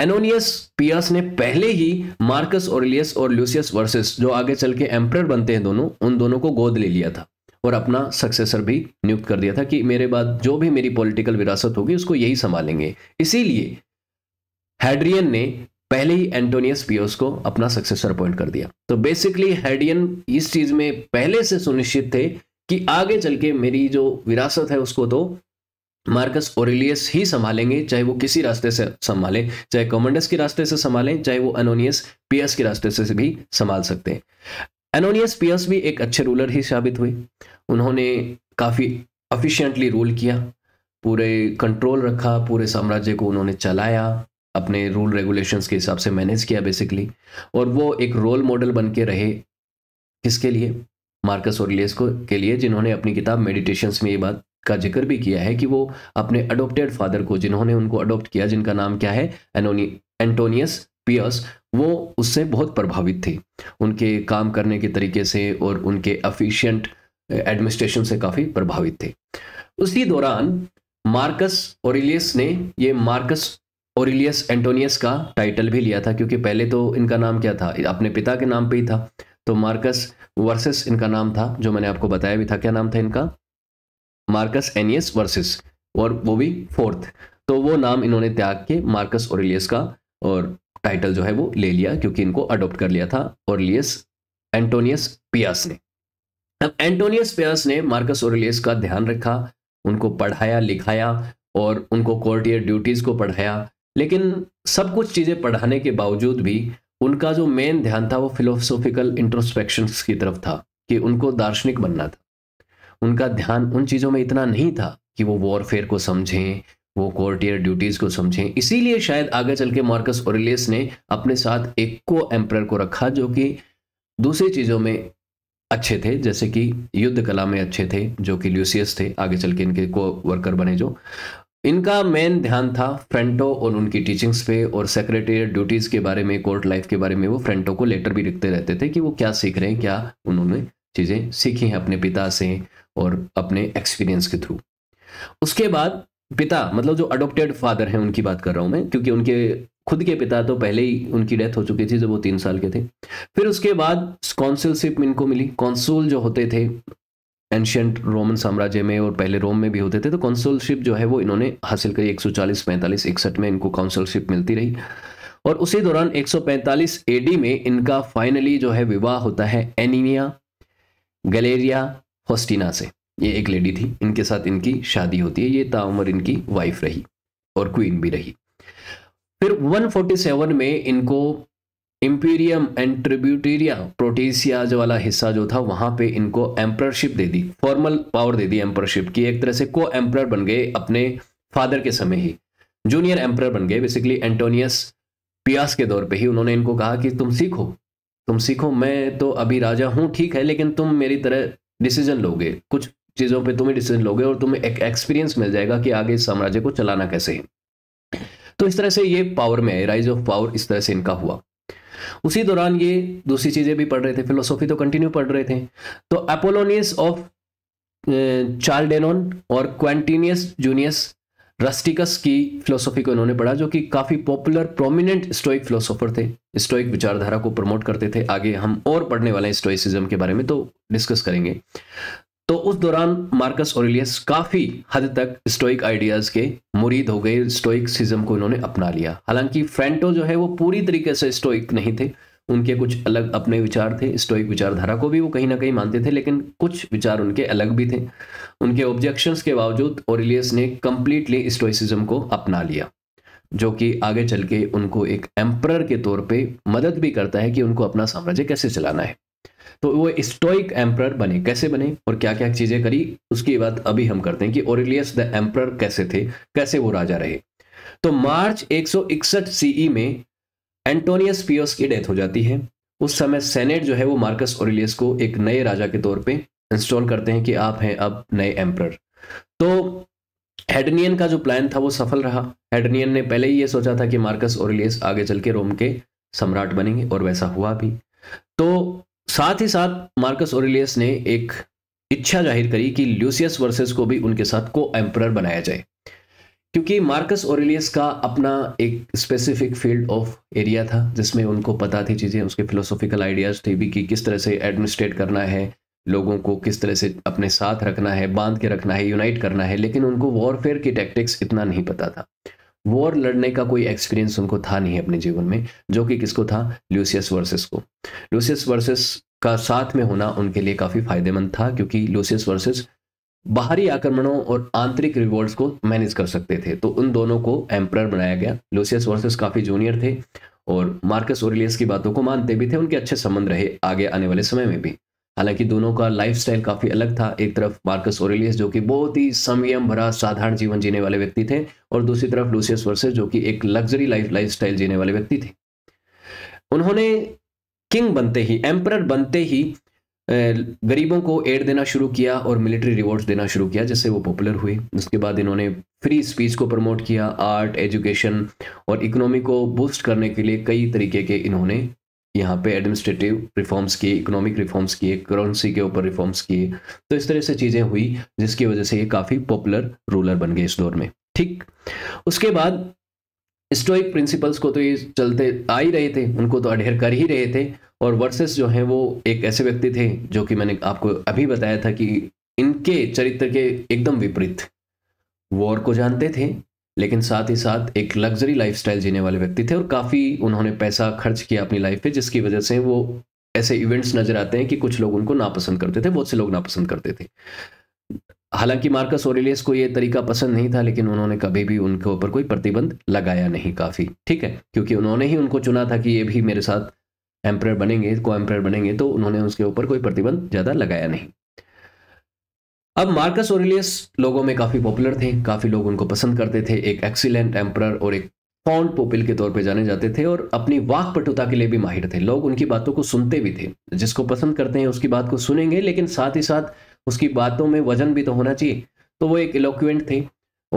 एनोनियस पियस ने पहले ही मार्कस ओरलियस और लूसियस वर्सेस जो आगे चल के एम्प्रर बनते हैं दोनों उन दोनों को गोद ले लिया था और अपना सक्सेसर भी नियुक्त कर दिया था कि मेरे बाद जो भी मेरी पॉलिटिकल विरासत होगी उसको यही संभालेंगे इसीलिए हैड्रियन ने पहले ही एंटोनियस पियोस को अपना सक्सेसर अपॉइंट कर दिया तो बेसिकली हैड्रियन इस चीज में पहले से सुनिश्चित थे कि आगे चल के मेरी जो विरासत है उसको तो मार्कस ओरिलियस ही संभालेंगे चाहे वो किसी रास्ते से संभालें चाहे कॉमंडस के रास्ते से संभालें चाहे वो अनोनियस पियस के रास्ते से भी संभाल सकते हैं एनोनियस पियस भी एक अच्छे रूलर ही साबित हुए उन्होंने काफ़ी अफिशियंटली रूल किया पूरे कंट्रोल रखा पूरे साम्राज्य को उन्होंने चलाया अपने रूल रेगुलेशंस के हिसाब से मैनेज किया बेसिकली और वो एक रोल मॉडल बन के रहे किसके लिए मार्कस और को के लिए जिन्होंने अपनी किताब मेडिटेशंस में ये बात का जिक्र भी किया है कि वो अपने अडोप्टेड फादर को जिन्होंने उनको अडोप्ट किया जिनका नाम क्या है एनोनी एंटोनियस पियर्स वो उससे बहुत प्रभावित थी उनके काम करने के तरीके से और उनके अफिशियंट एडमिनिस्ट्रेशन से काफ़ी प्रभावित थे उसी दौरान मार्कस ओरिलियस ने ये मार्कस ओरिलियस एंटोनियस का टाइटल भी लिया था क्योंकि पहले तो इनका नाम क्या था अपने पिता के नाम पे ही था तो मार्कस वर्सेस इनका नाम था जो मैंने आपको बताया भी था क्या नाम था इनका मार्कस एनियस वर्सेस और वो भी फोर्थ तो वो नाम इन्होंने त्याग के मार्कस ओरिलियस का और टाइटल जो है वो ले लिया क्योंकि इनको अडोप्ट कर लिया था ओरिलियस एंटोनियस पियास ने अब एंटोनियस पियास ने मार्कस ओरिलियस का ध्यान रखा उनको पढ़ाया लिखाया और उनको कोर्टियर ड्यूटीज को पढ़ाया लेकिन सब कुछ चीज़ें पढ़ाने के बावजूद भी उनका जो मेन ध्यान था वो फिलोसॉफिकल इंट्रोस्पेक्शन की तरफ था कि उनको दार्शनिक बनना था उनका ध्यान उन चीज़ों में इतना नहीं था कि वो वॉरफेयर को समझें वो कोर्टियर ड्यूटीज को समझें इसीलिए शायद आगे चल के मार्कस ओरिलियस ने अपने साथ एक को एम्प्रर को रखा जो कि दूसरी चीज़ों में अच्छे थे जैसे कि युद्ध कला में अच्छे थे जो कि ल्यूसियस थे आगे चल के इनके को वर्कर बने जो इनका मेन ध्यान था फ्रेंटो और उनकी टीचिंग्स पे और सेक्रेटेरियल ड्यूटीज़ के बारे में कोर्ट लाइफ के बारे में वो फ्रेंटो को लेटर भी लिखते रहते थे कि वो क्या सीख रहे हैं क्या उन्होंने चीज़ें सीखी हैं अपने पिता से और अपने एक्सपीरियंस के थ्रू उसके बाद पिता मतलब जो अडोप्टेड फादर हैं उनकी बात कर रहा हूँ मैं क्योंकि उनके खुद के पिता तो पहले ही उनकी डेथ हो चुकी थी जब वो तीन साल के थे फिर उसके बाद कौंसिलशिप इनको मिली कौंसूल जो होते थे एंशंट रोमन साम्राज्य में और पहले रोम में भी होते थे तो कॉन्सुलशिप जो है वो इन्होंने हासिल करी 140 पैंतालीस इकसठ में इनको कौंसलशिप मिलती रही और उसी दौरान 145 एडी में इनका फाइनली जो है विवाह होता है एनीमिया गलेरिया फस्टिना से ये एक लेडी थी इनके साथ इनकी शादी होती है ये ताउमर इनकी वाइफ रही और क्वीन भी रही फिर 147 में इनको इम्पीरियम एंड ट्रिब्यूटेरिया प्रोटेसियाज वाला हिस्सा जो था वहां पे इनको एम्परशिप दे दी फॉर्मल पावर दे दी एम्परशिप की एक तरह से को एम्पर बन गए अपने फादर के समय ही जूनियर एम्पर बन गए बेसिकली एंटोनियस पियास के दौर पे ही उन्होंने इनको कहा कि तुम सीखो तुम सीखो मैं तो अभी राजा हूं ठीक है लेकिन तुम मेरी तरह डिसीजन लोगे कुछ चीज़ों पे तुम्हें डिसीजन लोगे और तुम्हें एक एक्सपीरियंस मिल जाएगा कि आगे इस साम्राज्य को चलाना कैसे है तो इस तरह से ये पावर में है राइज ऑफ पावर इस तरह से इनका हुआ उसी दौरान ये दूसरी चीज़ें भी पढ़ रहे थे फिलोसॉफी तो कंटिन्यू पढ़ रहे थे तो अपोलोनियस ऑफ चार्लडेनोन और क्वेंटिनियस जूनियस रस्टिकस की फिलोसॉफी को इन्होंने पढ़ा जो कि काफ़ी पॉपुलर प्रोमिनेंट स्टोइक फिलोसोफर थे स्टोइक विचारधारा को प्रमोट करते थे आगे हम और पढ़ने वाले स्टोइसिज्म के बारे में तो डिस्कस करेंगे तो उस दौरान मार्कस ओरिलियस काफ़ी हद तक स्टोइक आइडियाज़ के मुरीद हो गए स्टोइक सिज्म को इन्होंने अपना लिया हालांकि फ्रेंटो जो है वो पूरी तरीके से स्टोइक नहीं थे उनके कुछ अलग अपने विचार थे स्टोइक विचारधारा को भी वो कहीं ना कहीं मानते थे लेकिन कुछ विचार उनके अलग भी थे उनके ऑब्जेक्शंस के बावजूद ओरिलियस ने कम्प्लीटली स्टोइसिज्म को अपना लिया जो कि आगे चल के उनको एक एम्प्रर के तौर पे मदद भी करता है कि उनको अपना साम्राज्य कैसे चलाना है तो वो स्टोइक एम्प्रर बने कैसे बने और क्या क्या चीज़ें करी उसकी बात अभी हम करते हैं कि ओरिलियस द एम्प्रर कैसे थे कैसे वो राजा रहे तो मार्च एक सीई e में एंटोनियस पियोस की डेथ हो जाती है उस समय सेनेट जो है वो मार्कस ओरिलियस को एक नए राजा के तौर पे इंस्टॉल करते हैं कि आप हैं अब नए एम्प्रर तो हेडनियन का जो प्लान था वो सफल रहा हेडनियन ने पहले ही ये सोचा था कि मार्कस और आगे चल के रोम के सम्राट बनेंगे और वैसा हुआ भी तो साथ ही साथ मार्कस और ने एक इच्छा जाहिर करी कि ल्यूसियस वर्सेस को भी उनके साथ को एम्प्रर बनाया जाए क्योंकि मार्कस और का अपना एक स्पेसिफिक फील्ड ऑफ एरिया था जिसमें उनको पता थी चीज़ें उसके फिलोसॉफिकल आइडियाज़ थे भी कि किस तरह से एडमिनिस्ट्रेट करना है लोगों को किस तरह से अपने साथ रखना है बांध के रखना है यूनाइट करना है लेकिन उनको वॉरफेयर की टैक्टिक्स इतना नहीं पता था वॉर लड़ने का कोई एक्सपीरियंस उनको था नहीं अपने जीवन में जो कि किसको था लूसियस वर्सेस को लूसियस वर्सेस का साथ में होना उनके लिए काफ़ी फायदेमंद था क्योंकि लूसियस वर्सेस बाहरी आक्रमणों और आंतरिक रिवॉर्ड्स को मैनेज कर सकते थे तो उन दोनों को एम्प्रर बनाया गया लूसियस वर्सेस काफ़ी जूनियर थे और मार्कस ओरिलियस की बातों को मानते भी थे उनके अच्छे संबंध रहे आगे आने वाले समय में भी हालांकि दोनों का लाइफ काफ़ी अलग था एक तरफ मार्कस ओरेलियस जो कि बहुत ही संयम भरा साधारण जीवन जीने वाले व्यक्ति थे और दूसरी तरफ लूसियस वर्सेस जो कि एक लग्जरी लाइफ लाइफ जीने वाले व्यक्ति थे उन्होंने किंग बनते ही एम्पर बनते ही गरीबों को एड देना शुरू किया और मिलिट्री रिवॉर्ड्स देना शुरू किया जिससे वो पॉपुलर हुए उसके बाद इन्होंने फ्री स्पीच को प्रमोट किया आर्ट एजुकेशन और इकोनॉमी को बूस्ट करने के लिए कई तरीके के इन्होंने यहाँ पे एडमिनिस्ट्रेटिव रिफॉर्म्स किए इकोनॉमिक रिफॉर्म्स किए करेंसी के ऊपर रिफॉर्म्स किए तो इस तरह से चीज़ें हुई जिसकी वजह से ये काफ़ी पॉपुलर रूलर बन गए इस दौर में ठीक उसके बाद स्टोइक प्रिंसिपल्स को तो ये चलते आ ही रहे थे उनको तो अडेयर कर ही रहे थे और वर्सेस जो है वो एक ऐसे व्यक्ति थे जो कि मैंने आपको अभी बताया था कि इनके चरित्र के एकदम विपरीत वॉर को जानते थे लेकिन साथ ही साथ एक लग्जरी लाइफ जीने वाले व्यक्ति थे और काफ़ी उन्होंने पैसा खर्च किया अपनी लाइफ पे जिसकी वजह से वो ऐसे इवेंट्स नजर आते हैं कि कुछ लोग उनको नापसंद करते थे बहुत से लोग नापसंद करते थे हालांकि मार्कस ओरिलियस को ये तरीका पसंद नहीं था लेकिन उन्होंने कभी भी उनके ऊपर कोई प्रतिबंध लगाया नहीं काफ़ी ठीक है क्योंकि उन्होंने ही उनको चुना था कि ये भी मेरे साथ एम्प्रायर बनेंगे को एम्प्रायर बनेंगे तो उन्होंने उसके ऊपर कोई प्रतिबंध ज़्यादा लगाया नहीं अब मार्कस ओरिलियस लोगों में काफ़ी पॉपुलर थे काफ़ी लोग उनको पसंद करते थे एक एक्सीलेंट एम्पर और एक फॉन्ट पोपिल के तौर पे जाने जाते थे और अपनी वाक पटुता के लिए भी माहिर थे लोग उनकी बातों को सुनते भी थे जिसको पसंद करते हैं उसकी बात को सुनेंगे लेकिन साथ ही साथ उसकी बातों में वजन भी तो होना चाहिए तो वो एक इलोक्यूंट थे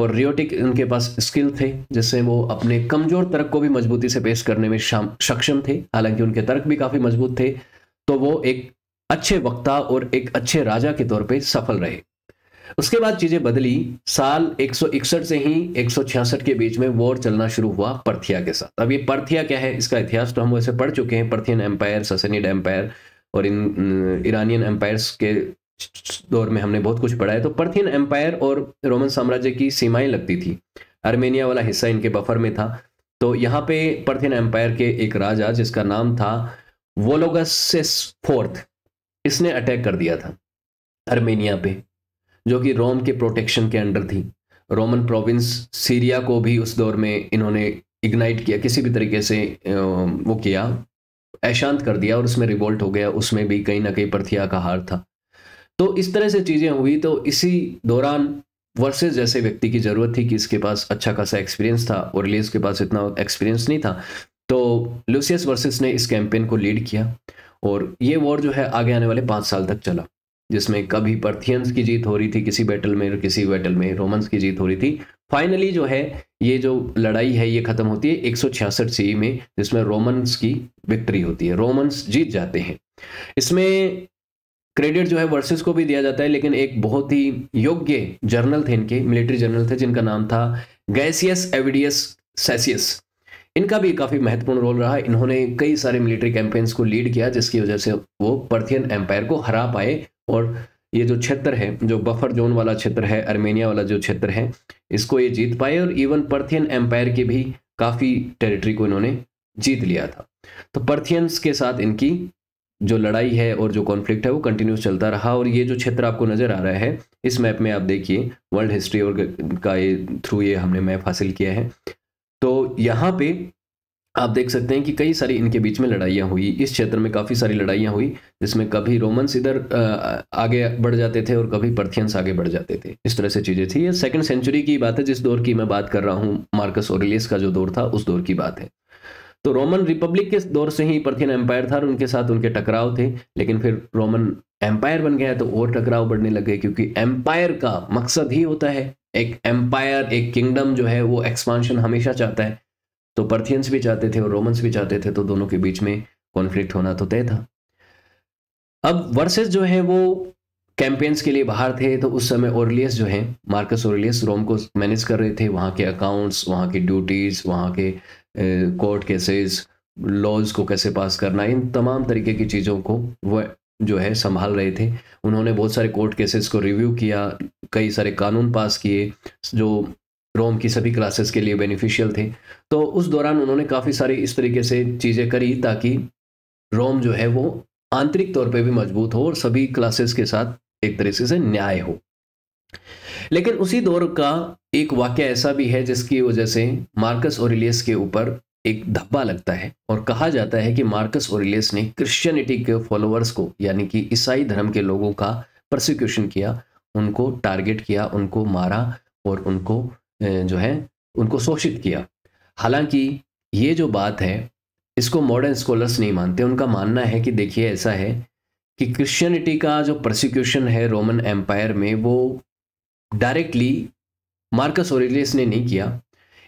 और रियोटिक उनके पास स्किल थे जिससे वो अपने कमजोर तर्क को भी मजबूती से पेश करने में सक्षम थे हालांकि उनके तर्क भी काफ़ी मजबूत थे तो वो एक अच्छे वक्ता और एक अच्छे राजा के तौर पे सफल रहे उसके बाद चीजें बदली साल 161 से ही 166 के बीच में वॉर चलना शुरू हुआ पर्थिया के साथ अब ये पर्थिया क्या है इसका इतिहास तो हम वैसे पढ़ चुके हैं पर्थियन एम्पायर ससेनिड एम्पायर और इन ईरानियन एम्पायर्स के दौर में हमने बहुत कुछ पढ़ा है तो पर्थियन एम्पायर और रोमन साम्राज्य की सीमाएं लगती थी आर्मेनिया वाला हिस्सा इनके बफर में था तो यहाँ पे पर्थियन एम्पायर के एक राजा जिसका नाम था वोलोगस फोर्थ इसने अटैक कर दिया था अर्मेनिया पे जो कि रोम के प्रोटेक्शन के अंडर थी रोमन प्रोविंस सीरिया को भी उस दौर में इन्होंने इग्नाइट किया किसी भी तरीके से वो किया अशांत कर दिया और उसमें रिवोल्ट हो गया उसमें भी कहीं ना कहीं परथिया का हार था तो इस तरह से चीज़ें हुई तो इसी दौरान वर्सेस जैसे व्यक्ति की ज़रूरत थी कि इसके पास अच्छा खासा एक्सपीरियंस था और लेस के पास इतना एक्सपीरियंस नहीं था तो लूसियस वर्सेस ने इस कैंपेन को लीड किया और ये वॉर जो है आगे आने वाले पाँच साल तक चला जिसमें कभी पर्थियंस की जीत हो रही थी किसी बैटल में किसी बैटल में रोमन्स की जीत हो रही थी फाइनली जो है ये जो लड़ाई है ये खत्म होती है एक सौ सीई e में जिसमें रोमन्स की विक्ट्री होती है रोमन्स जीत जाते हैं इसमें क्रेडिट जो है वर्सेस को भी दिया जाता है लेकिन एक बहुत ही योग्य जर्नल थे इनके मिलिट्री जर्नल थे जिनका नाम था गैसियस एविडियस सेसियस इनका भी काफ़ी महत्वपूर्ण रोल रहा इन्होंने कई सारे मिलिट्री कैंपेन्स को लीड किया जिसकी वजह से वो पर्थियन एम्पायर को हरा पाए और ये जो क्षेत्र है जो बफर जोन वाला क्षेत्र है अर्मेनिया वाला जो क्षेत्र है इसको ये जीत पाए और इवन पर्थियन एम्पायर की भी काफ़ी टेरिटरी को इन्होंने जीत लिया था तो पर्थियंस के साथ इनकी जो लड़ाई है और जो कॉन्फ्लिक्ट है वो कंटिन्यूस चलता रहा और ये जो क्षेत्र आपको नज़र आ रहा है इस मैप में आप देखिए वर्ल्ड हिस्ट्री और का ये थ्रू ये हमने मैप हासिल किया है तो यहाँ पे आप देख सकते हैं कि कई सारी इनके बीच में लड़ाइयाँ हुई इस क्षेत्र में काफ़ी सारी लड़ाइयाँ हुई जिसमें कभी रोमन्स इधर आगे बढ़ जाते थे और कभी पर्थियंस आगे बढ़ जाते थे इस तरह से चीज़ें थी ये सेकेंड सेंचुरी की बात है जिस दौर की मैं बात कर रहा हूँ मार्कस ओरिलियस का जो दौर था उस दौर की बात है तो रोमन रिपब्लिक के दौर से ही पर्थियन एम्पायर था और उनके साथ उनके टकराव थे लेकिन फिर रोमन एम्पायर बन गया तो और टकराव बढ़ने लगे क्योंकि एम्पायर का मकसद ही होता है एक एम्पायर एक किंगडम जो है वो एक्सपांशन हमेशा चाहता है तो पर्थियंस भी चाहते थे और रोमन्स भी चाहते थे तो दोनों के बीच में कॉन्फ्लिक्ट होना तो तय था अब वर्सेस जो है वो कैंपेन्स के लिए बाहर थे तो उस समय ओरलियस जो है मार्कस ओरलियस रोम को मैनेज कर रहे थे वहाँ के अकाउंट्स वहाँ की ड्यूटीज वहाँ के कोर्ट केसेस लॉज को कैसे पास करना इन तमाम तरीके की चीज़ों को वह जो है संभाल रहे थे उन्होंने बहुत सारे कोर्ट केसेस को रिव्यू किया कई सारे कानून पास किए जो रोम की सभी क्लासेस के लिए बेनिफिशियल थे तो उस दौरान उन्होंने काफ़ी सारी इस तरीके से चीज़ें करी ताकि रोम जो है वो आंतरिक तौर पे भी मजबूत हो और सभी क्लासेस के साथ एक तरीके से न्याय हो लेकिन उसी दौर का एक वाक्य ऐसा भी है जिसकी वजह से मार्कस और के ऊपर एक धब्बा लगता है और कहा जाता है कि मार्कस ओरिलियस ने क्रिश्चियनिटी के फॉलोअर्स को यानी कि ईसाई धर्म के लोगों का प्रोसिक्यूशन किया उनको टारगेट किया उनको मारा और उनको जो है उनको शोषित किया हालांकि ये जो बात है इसको मॉडर्न स्कॉलर्स नहीं मानते उनका मानना है कि देखिए ऐसा है कि क्रिश्चियनिटी का जो प्रोसिक्यूशन है रोमन एम्पायर में वो डायरेक्टली मार्कस ओरिलियस ने नहीं किया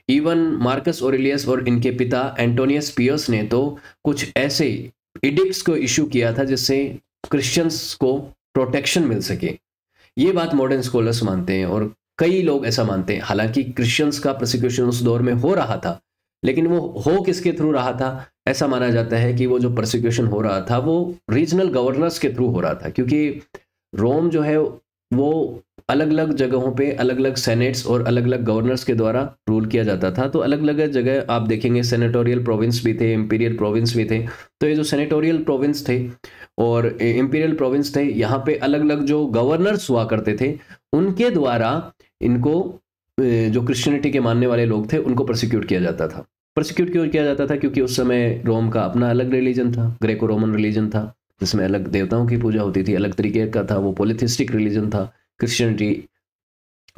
इवन मार्कस ओरिलियस और इनके पिता एंटोनियस पियस ने तो कुछ ऐसे इडिक्ट्स को इशू किया था जिससे क्रिश्चियंस को प्रोटेक्शन मिल सके ये बात मॉडर्न स्कॉलर्स मानते हैं और कई लोग ऐसा मानते हैं हालांकि क्रिश्चियंस का प्रोसिक्यूशन उस दौर में हो रहा था लेकिन वो हो किसके थ्रू रहा था ऐसा माना जाता है कि वो जो प्रोसिक्यूशन हो रहा था वो रीजनल गवर्नर्स के थ्रू हो रहा था क्योंकि रोम जो है वो अलग अलग जगहों पे अलग अलग सेनेट्स और अलग अलग गवर्नर्स के द्वारा रूल किया जाता था तो अलग अलग जगह आप देखेंगे सेनेटोरियल प्रोविंस भी थे इम्पीरियल प्रोविंस भी थे तो ये जो सेनेटोरियल प्रोविंस थे और इम्पीरियल प्रोविंस थे यहाँ पे अलग अलग जो गवर्नर्स हुआ करते थे उनके द्वारा इनको जो क्रिश्चियनिटी के मानने वाले लोग थे उनको प्रोसिक्यूट किया जाता था प्रोसिक्यूट क्यों किया जाता था क्योंकि उस समय रोम का अपना अलग रिलीजन था ग्रेको रोमन रिलीजन था जिसमें अलग देवताओं की पूजा होती थी अलग तरीके का था वो पोलिथिस्टिक रिलीजन था क्रिश्चियनिटी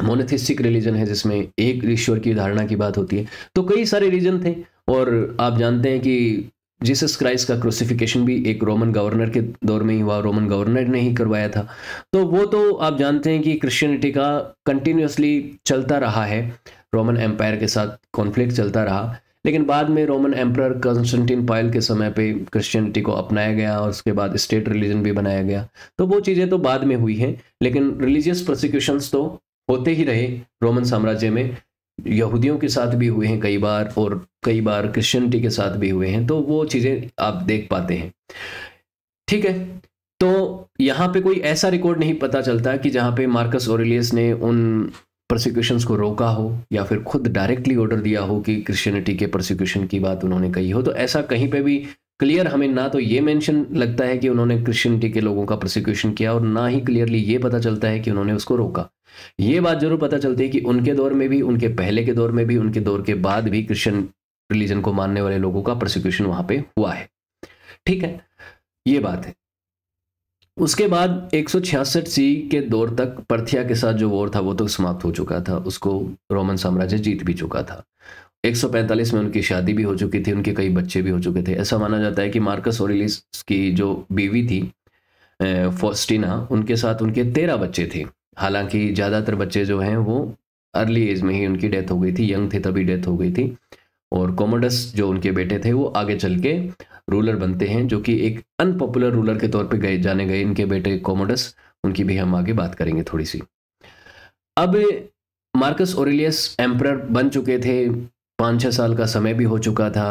मोनिथिस्टिक रिलीजन है जिसमें एक ईश्वर की धारणा की बात होती है तो कई सारे रीजन थे और आप जानते हैं कि जीसस क्राइस्ट का क्रूसिफिकेशन भी एक रोमन गवर्नर के दौर में ही हुआ रोमन गवर्नर ने ही करवाया था तो वो तो आप जानते हैं कि क्रिश्चियनिटी का कंटिन्यूसली चलता रहा है रोमन एम्पायर के साथ कॉन्फ्लिक्ट चलता रहा लेकिन बाद में रोमन एम्प्रर कंस्टेंटिन पायल के समय पे क्रिश्चियनिटी को अपनाया गया और उसके बाद स्टेट रिलीजन भी बनाया गया तो वो चीज़ें तो बाद में हुई हैं लेकिन रिलीजियस प्रोसिक्यूशंस तो होते ही रहे रोमन साम्राज्य में यहूदियों के साथ भी हुए हैं कई बार और कई बार क्रिश्चियनिटी के साथ भी हुए हैं तो वो चीज़ें आप देख पाते हैं ठीक है तो यहाँ पे कोई ऐसा रिकॉर्ड नहीं पता चलता कि जहाँ पे मार्कस ओरिलियस ने उन प्रोसिक्यूशन को रोका हो या फिर खुद डायरेक्टली ऑर्डर दिया हो कि क्रिश्चियनिटी के प्रोसिक्यूशन की बात उन्होंने कही हो तो ऐसा कहीं पे भी क्लियर हमें ना तो ये मेंशन लगता है कि उन्होंने क्रिश्चियनिटी के लोगों का प्रोसिक्यूशन किया और ना ही क्लियरली ये पता चलता है कि उन्होंने उसको रोका ये बात जरूर पता चलती है कि उनके दौर में भी उनके पहले के दौर में भी उनके दौर के बाद भी क्रिश्चियन रिलीजन को मानने वाले लोगों का प्रोसिक्यूशन वहाँ पे हुआ है ठीक है ये बात है उसके बाद एक सी के दौर तक पर्थिया के साथ जो वॉर था वो तो समाप्त हो चुका था उसको रोमन साम्राज्य जीत भी चुका था 145 में उनकी शादी भी हो चुकी थी उनके कई बच्चे भी हो चुके थे ऐसा माना जाता है कि मार्कस ओरिलिस की जो बीवी थी फोस्टिना उनके साथ उनके तेरह बच्चे थे हालांकि ज़्यादातर बच्चे जो हैं वो अर्ली एज में ही उनकी डेथ हो गई थी यंग थे तभी डेथ हो गई थी और कॉमोडस जो उनके बेटे थे वो आगे चल के रूलर बनते हैं जो कि एक अनपॉपुलर रूलर के तौर पे गए जाने गए इनके बेटे कॉमोडस उनकी भी हम आगे बात करेंगे थोड़ी सी अब मार्कस ओरिलियस एम्प्रर बन चुके थे पाँच छः साल का समय भी हो चुका था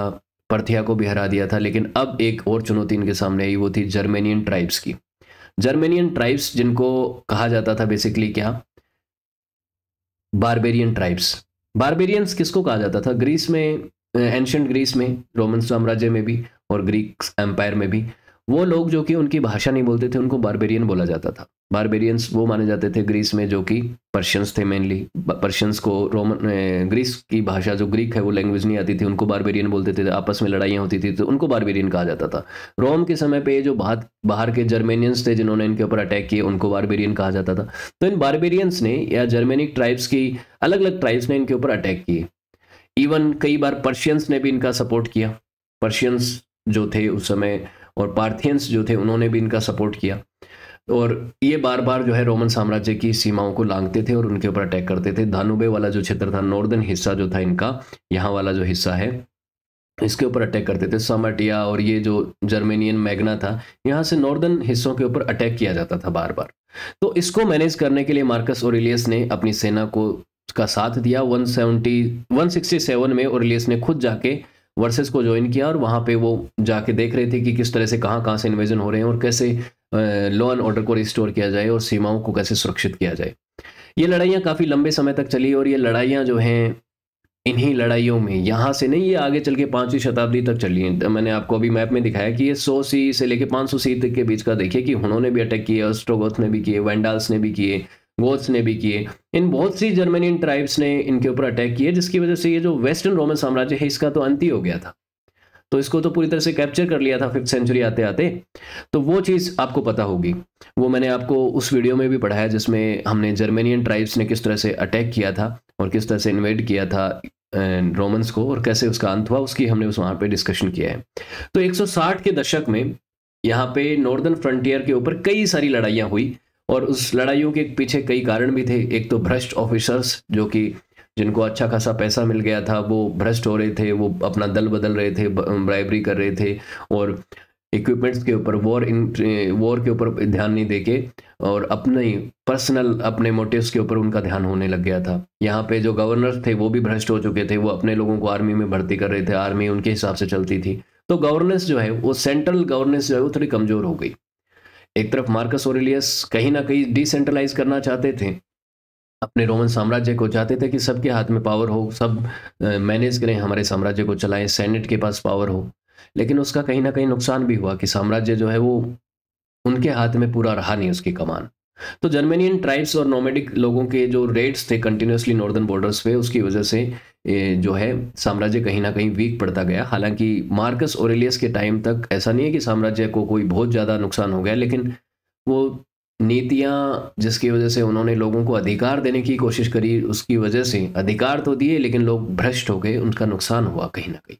परथिया को भी हरा दिया था लेकिन अब एक और चुनौती इनके सामने आई वो थी जर्मेनियन ट्राइब्स की जर्मेनियन ट्राइब्स जिनको कहा जाता था बेसिकली क्या बारबेरियन ट्राइब्स बारबेरियंस किसको कहा जाता था ग्रीस में एंशंट ग्रीस में रोमन साम्राज्य में भी और ग्रीक एम्पायर में भी वो लोग जो कि उनकी भाषा नहीं बोलते थे उनको बारबेरियन बोला जाता था बारबेरियंस वो माने जाते थे ग्रीस में जो कि पर्शियंस थे मेनली पर्शियंस को रोमन ग्रीस की भाषा जो ग्रीक है वो लैंग्वेज नहीं आती थी उनको बारबेरियन बोलते थे आपस में लड़ाइयाँ होती थी तो उनको बारबेरियन कहा जाता था रोम के समय पे जो बाहर बाहर के जर्मेनियंस थे जिन्होंने इनके ऊपर अटैक किए उनको बारबेरियन कहा जाता था तो इन बारबेरियंस ने या जर्मेनिक ट्राइब्स की अलग अलग ट्राइब्स ने इनके ऊपर अटैक किए इवन कई बार पर्शियंस ने भी इनका सपोर्ट किया पर्शियंस जो थे उस समय और पार्थियंस जो थे उन्होंने भी इनका सपोर्ट किया और ये बार बार जो है रोमन साम्राज्य की सीमाओं को लांगते थे और उनके ऊपर अटैक करते थे धानुबे वाला जो क्षेत्र था नॉर्दर्न हिस्सा जो था इनका यहाँ वाला जो हिस्सा है इसके ऊपर अटैक करते थे समटिया और ये जो जर्मेनियन मैग्ना था यहाँ से नॉर्दर्न हिस्सों के ऊपर अटैक किया जाता था बार बार तो इसको मैनेज करने के लिए मार्कस और ने अपनी सेना को का साथ दिया 170 167 में और ने खुद जाके वर्सेस को ज्वाइन किया और वहाँ पे वो जाके देख रहे थे कि किस तरह से कहाँ कहाँ से इन्वेजन हो रहे हैं और कैसे लॉ एंड ऑर्डर को रिस्टोर किया जाए और सीमाओं को कैसे सुरक्षित किया जाए ये लड़ाइयाँ काफ़ी लंबे समय तक चली और ये लड़ाइयाँ जो हैं इन्हीं लड़ाइयों में यहाँ से नहीं ये आगे चल के पाँचवीं शताब्दी तक चली हैं तो मैंने आपको अभी मैप में दिखाया कि ये सौ सी से लेके पाँच सौ सी तक के बीच का देखिए कि उन्होंने भी अटैक किए ऑस्ट्रोगोथ ने भी किए वेंडाल्स ने भी किए गोथ्स ने भी किए इन बहुत सी जर्मनियन ट्राइब्स ने इनके ऊपर अटैक किए जिसकी वजह से ये जो वेस्टर्न रोमन साम्राज्य है इसका तो अंत ही हो गया था तो इसको तो पूरी तरह से कैप्चर कर लिया था फिफ्थ सेंचुरी आते आते तो वो चीज़ आपको पता होगी वो मैंने आपको उस वीडियो में भी पढ़ाया जिसमें हमने जर्मेनियन ट्राइब्स ने किस तरह से अटैक किया था और किस तरह से इन्वेट किया था रोमन्स को और कैसे उसका अंत हुआ उसकी हमने उस वहाँ पर डिस्कशन किया है तो 160 के दशक में यहाँ पे नॉर्दर्न फ्रंटियर के ऊपर कई सारी लड़ाइयाँ हुई और उस लड़ाइयों के पीछे कई कारण भी थे एक तो भ्रष्ट ऑफिसर्स जो कि जिनको अच्छा खासा पैसा मिल गया था वो भ्रष्ट हो रहे थे वो अपना दल बदल रहे थे ब्राइबरी कर रहे थे और इक्विपमेंट्स के ऊपर वॉर इन वॉर के ऊपर ध्यान नहीं देके और अपने पर्सनल अपने मोटिव्स के ऊपर उनका ध्यान होने लग गया था यहाँ पे जो गवर्नर थे वो भी भ्रष्ट हो चुके थे वो अपने लोगों को आर्मी में भर्ती कर रहे थे आर्मी उनके हिसाब से चलती थी तो गवर्नेंस जो है वो सेंट्रल गवर्नेंस जो है वो थोड़ी कमज़ोर हो गई एक तरफ मार्कस और कहीं ना कहीं डिसेंट्रलाइज करना चाहते थे अपने रोमन साम्राज्य को चाहते थे कि सबके हाथ में पावर हो सब मैनेज करें हमारे साम्राज्य को चलाएं सेनेट के पास पावर हो लेकिन उसका कहीं ना कहीं नुकसान भी हुआ कि साम्राज्य जो है वो उनके हाथ में पूरा रहा नहीं उसकी कमान तो जर्मेनियन ट्राइब्स और नोमेडिक लोगों के जो रेड्स थे कंटिन्यूसली नॉर्दर्न बॉर्डर्स पे उसकी वजह से जो है साम्राज्य कहीं ना कहीं वीक पड़ता गया हालांकि मार्कस ओरेलियस के टाइम तक ऐसा नहीं है कि साम्राज्य को कोई बहुत ज़्यादा नुकसान हो गया लेकिन वो नीतियाँ जिसकी वजह से उन्होंने लोगों को अधिकार देने की कोशिश करी उसकी वजह से अधिकार तो दिए लेकिन लोग भ्रष्ट हो गए उनका नुकसान हुआ कहीं ना कहीं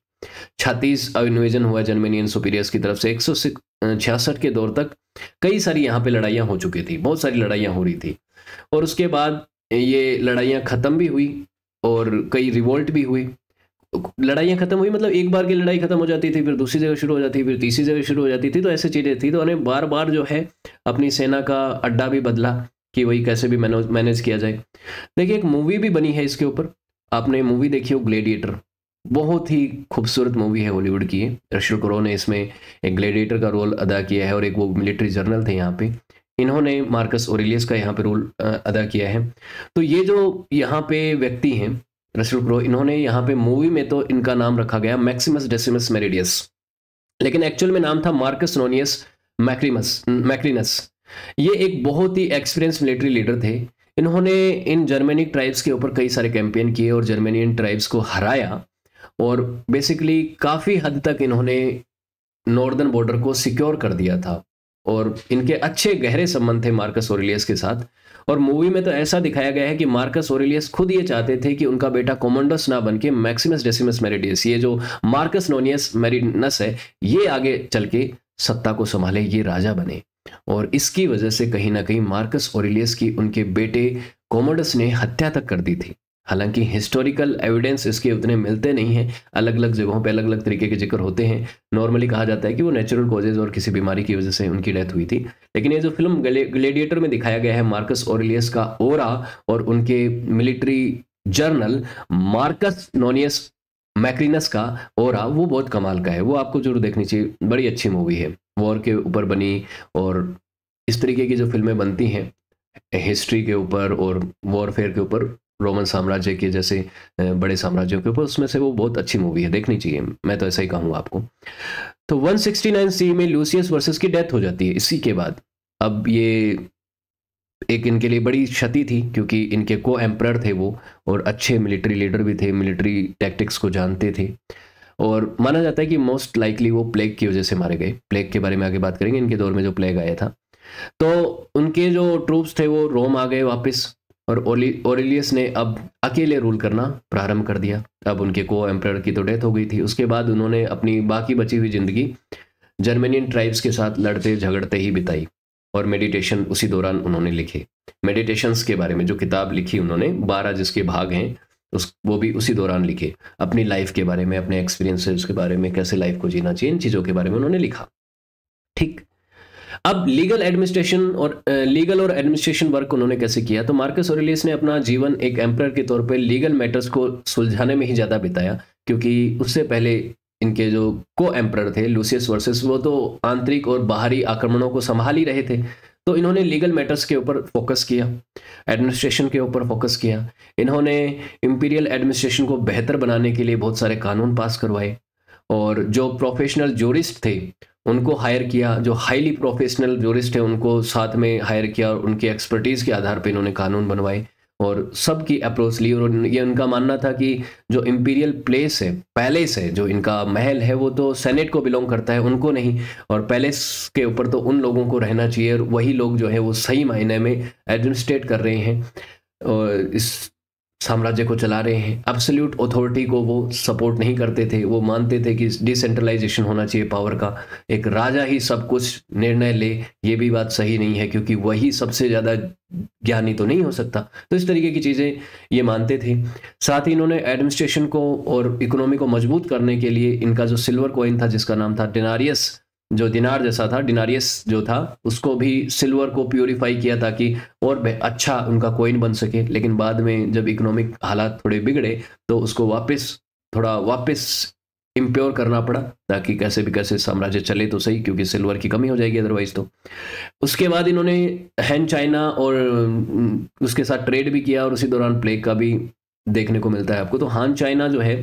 छत्तीस अविन्वेजन हुआ जर्मेनियन सुपीरियर्स की तरफ से एक सौ छियासठ के दौर तक कई सारी यहाँ पे लड़ाइयाँ हो चुकी थी बहुत सारी लड़ाइयाँ हो रही थी और उसके बाद ये लड़ाइयाँ ख़त्म भी हुई और कई रिवोल्ट भी हुए लड़ाइयाँ खत्म हुई मतलब एक बार की लड़ाई खत्म हो जाती थी फिर दूसरी जगह शुरू हो जाती थी फिर तीसरी जगह शुरू हो जाती थी तो ऐसे चीज़ें थी तो उन्हें बार बार जो है अपनी सेना का अड्डा भी बदला कि वही कैसे भी मैनेज किया जाए देखिए एक मूवी भी बनी है इसके ऊपर आपने मूवी देखी हो ग्लेडिएटर बहुत ही खूबसूरत मूवी है हॉलीवुड की रशल करो ने इसमें एक ग्लेडिएटर का रोल अदा किया है और एक वो मिलिट्री जर्नल थे यहाँ पे इन्होंने मार्कस ओरिलियस का यहाँ पे रोल अदा किया है तो ये जो यहाँ पे व्यक्ति हैं रसल क्रो इन्होंने यहाँ पे मूवी में तो इनका नाम रखा गया मैक्सिमस डेसिमस मेरिडियस लेकिन एक्चुअल में नाम था मार्कस नोनियस मैक्रीमस मैक्रीनस ये एक बहुत ही एक्सपीरियंस मिलिट्री लीडर थे इन्होंने इन जर्मेनिक ट्राइब्स के ऊपर कई सारे कैंपेन किए और जर्मेनियन ट्राइब्स को हराया और बेसिकली काफ़ी हद तक इन्होंने नॉर्दर्न बॉर्डर को सिक्योर कर दिया था और इनके अच्छे गहरे संबंध थे मार्कस ओरिलियस के साथ और मूवी में तो ऐसा दिखाया गया है कि मार्कस ओरिलियस खुद ये चाहते थे कि उनका बेटा कोमोडस ना बन के मैक्सिमस डेसिमस मेरिडियस ये जो मार्कस नोनियस मेरिनस है ये आगे चल के सत्ता को संभाले ये राजा बने और इसकी वजह से कहीं ना कहीं मार्कस ओरिलियस की उनके बेटे कोमोडस ने हत्या तक कर दी थी हालांकि हिस्टोरिकल एविडेंस इसके उतने मिलते नहीं हैं अलग अलग जगहों पे अलग अलग तरीके के जिक्र होते हैं नॉर्मली कहा जाता है कि वो नेचुरल कॉजेज और किसी बीमारी की वजह से उनकी डेथ हुई थी लेकिन ये जो फिल्म ग्लेडिएटर में दिखाया गया है मार्कस ओरिलियस का ओरा और उनके military general Marcus Nonius Macrinus का ओरा वो बहुत कमाल का है वो आपको जरूर देखनी चाहिए बड़ी अच्छी मूवी है वॉर के ऊपर बनी और इस तरीके की जो फिल्में बनती हैं हिस्ट्री के ऊपर और वॉरफेयर के ऊपर रोमन साम्राज्य के जैसे बड़े साम्राज्यों के ऊपर उसमें से वो बहुत अच्छी मूवी है देखनी चाहिए मैं तो ऐसा ही कहूँगा आपको तो 169 सी में लूसियस वर्सेस की डेथ हो जाती है इसी के बाद अब ये एक इनके लिए बड़ी क्षति थी क्योंकि इनके को एम्प्रर थे वो और अच्छे मिलिट्री लीडर भी थे मिलिट्री टैक्टिक्स को जानते थे और माना जाता है कि मोस्ट लाइकली वो प्लेग की वजह से मारे गए प्लेग के बारे में आगे बात करेंगे इनके दौर में जो प्लेग आया था तो उनके जो ट्रूप्स थे वो रोम आ गए वापस और ओरिलियस ने अब अकेले रूल करना प्रारंभ कर दिया अब उनके को एम्प्रर की तो डेथ हो गई थी उसके बाद उन्होंने अपनी बाकी बची हुई ज़िंदगी जर्मेनियन ट्राइब्स के साथ लड़ते झगड़ते ही बिताई और मेडिटेशन उसी दौरान उन्होंने लिखे मेडिटेशंस के बारे में जो किताब लिखी उन्होंने बारह जिसके भाग हैं उस वो भी उसी दौरान लिखे अपनी लाइफ के बारे में अपने एक्सपीरियंसेस के बारे में कैसे लाइफ को जीना चाहिए इन चीज़ों के बारे में उन्होंने लिखा ठीक अब लीगल एडमिनिस्ट्रेशन और लीगल uh, और एडमिनिस्ट्रेशन वर्क उन्होंने कैसे किया तो मार्कस ओरेलियस ने अपना जीवन एक एम्पर के तौर पर लीगल मैटर्स को सुलझाने में ही ज़्यादा बिताया क्योंकि उससे पहले इनके जो को एम्पर थे लूसियस वर्सेस वो तो आंतरिक और बाहरी आक्रमणों को संभाल ही रहे थे तो इन्होंने लीगल मैटर्स के ऊपर फोकस किया एडमिनिस्ट्रेशन के ऊपर फोकस किया इन्होंने इम्पीरियल एडमिनिस्ट्रेशन को बेहतर बनाने के लिए बहुत सारे कानून पास करवाए और जो प्रोफेशनल जोरिस्ट थे उनको हायर किया जो हाईली प्रोफेशनल जोरिस्ट है उनको साथ में हायर किया और उनकी एक्सपर्टीज़ के आधार पर इन्होंने कानून बनवाए और सबकी अप्रोच ली और ये उनका मानना था कि जो इम्पीरियल प्लेस है पैलेस है जो इनका महल है वो तो सेनेट को बिलोंग करता है उनको नहीं और पैलेस के ऊपर तो उन लोगों को रहना चाहिए और वही लोग जो है वो सही मायने में एडमिनिस्ट्रेट कर रहे हैं और इस साम्राज्य को चला रहे हैं एब्सोल्यूट अथॉरिटी को वो सपोर्ट नहीं करते थे वो मानते थे कि डिसेंट्रलाइजेशन होना चाहिए पावर का एक राजा ही सब कुछ निर्णय ले ये भी बात सही नहीं है क्योंकि वही सबसे ज़्यादा ज्ञानी तो नहीं हो सकता तो इस तरीके की चीज़ें ये मानते थे साथ ही इन्होंने एडमिनिस्ट्रेशन को और इकोनॉमी को मजबूत करने के लिए इनका जो सिल्वर कॉइन था जिसका नाम था डिनारियस जो दिनार जैसा था डिनारियस जो था उसको भी सिल्वर को प्योरीफाई किया ताकि और अच्छा उनका कोइन बन सके लेकिन बाद में जब इकोनॉमिक हालात थोड़े बिगड़े तो उसको वापस थोड़ा वापस इम्प्योर करना पड़ा ताकि कैसे भी कैसे साम्राज्य चले तो सही क्योंकि सिल्वर की कमी हो जाएगी अदरवाइज तो उसके बाद इन्होंने हैन चाइना और उसके साथ ट्रेड भी किया और उसी दौरान प्लेग का भी देखने को मिलता है आपको तो हान चाइना जो है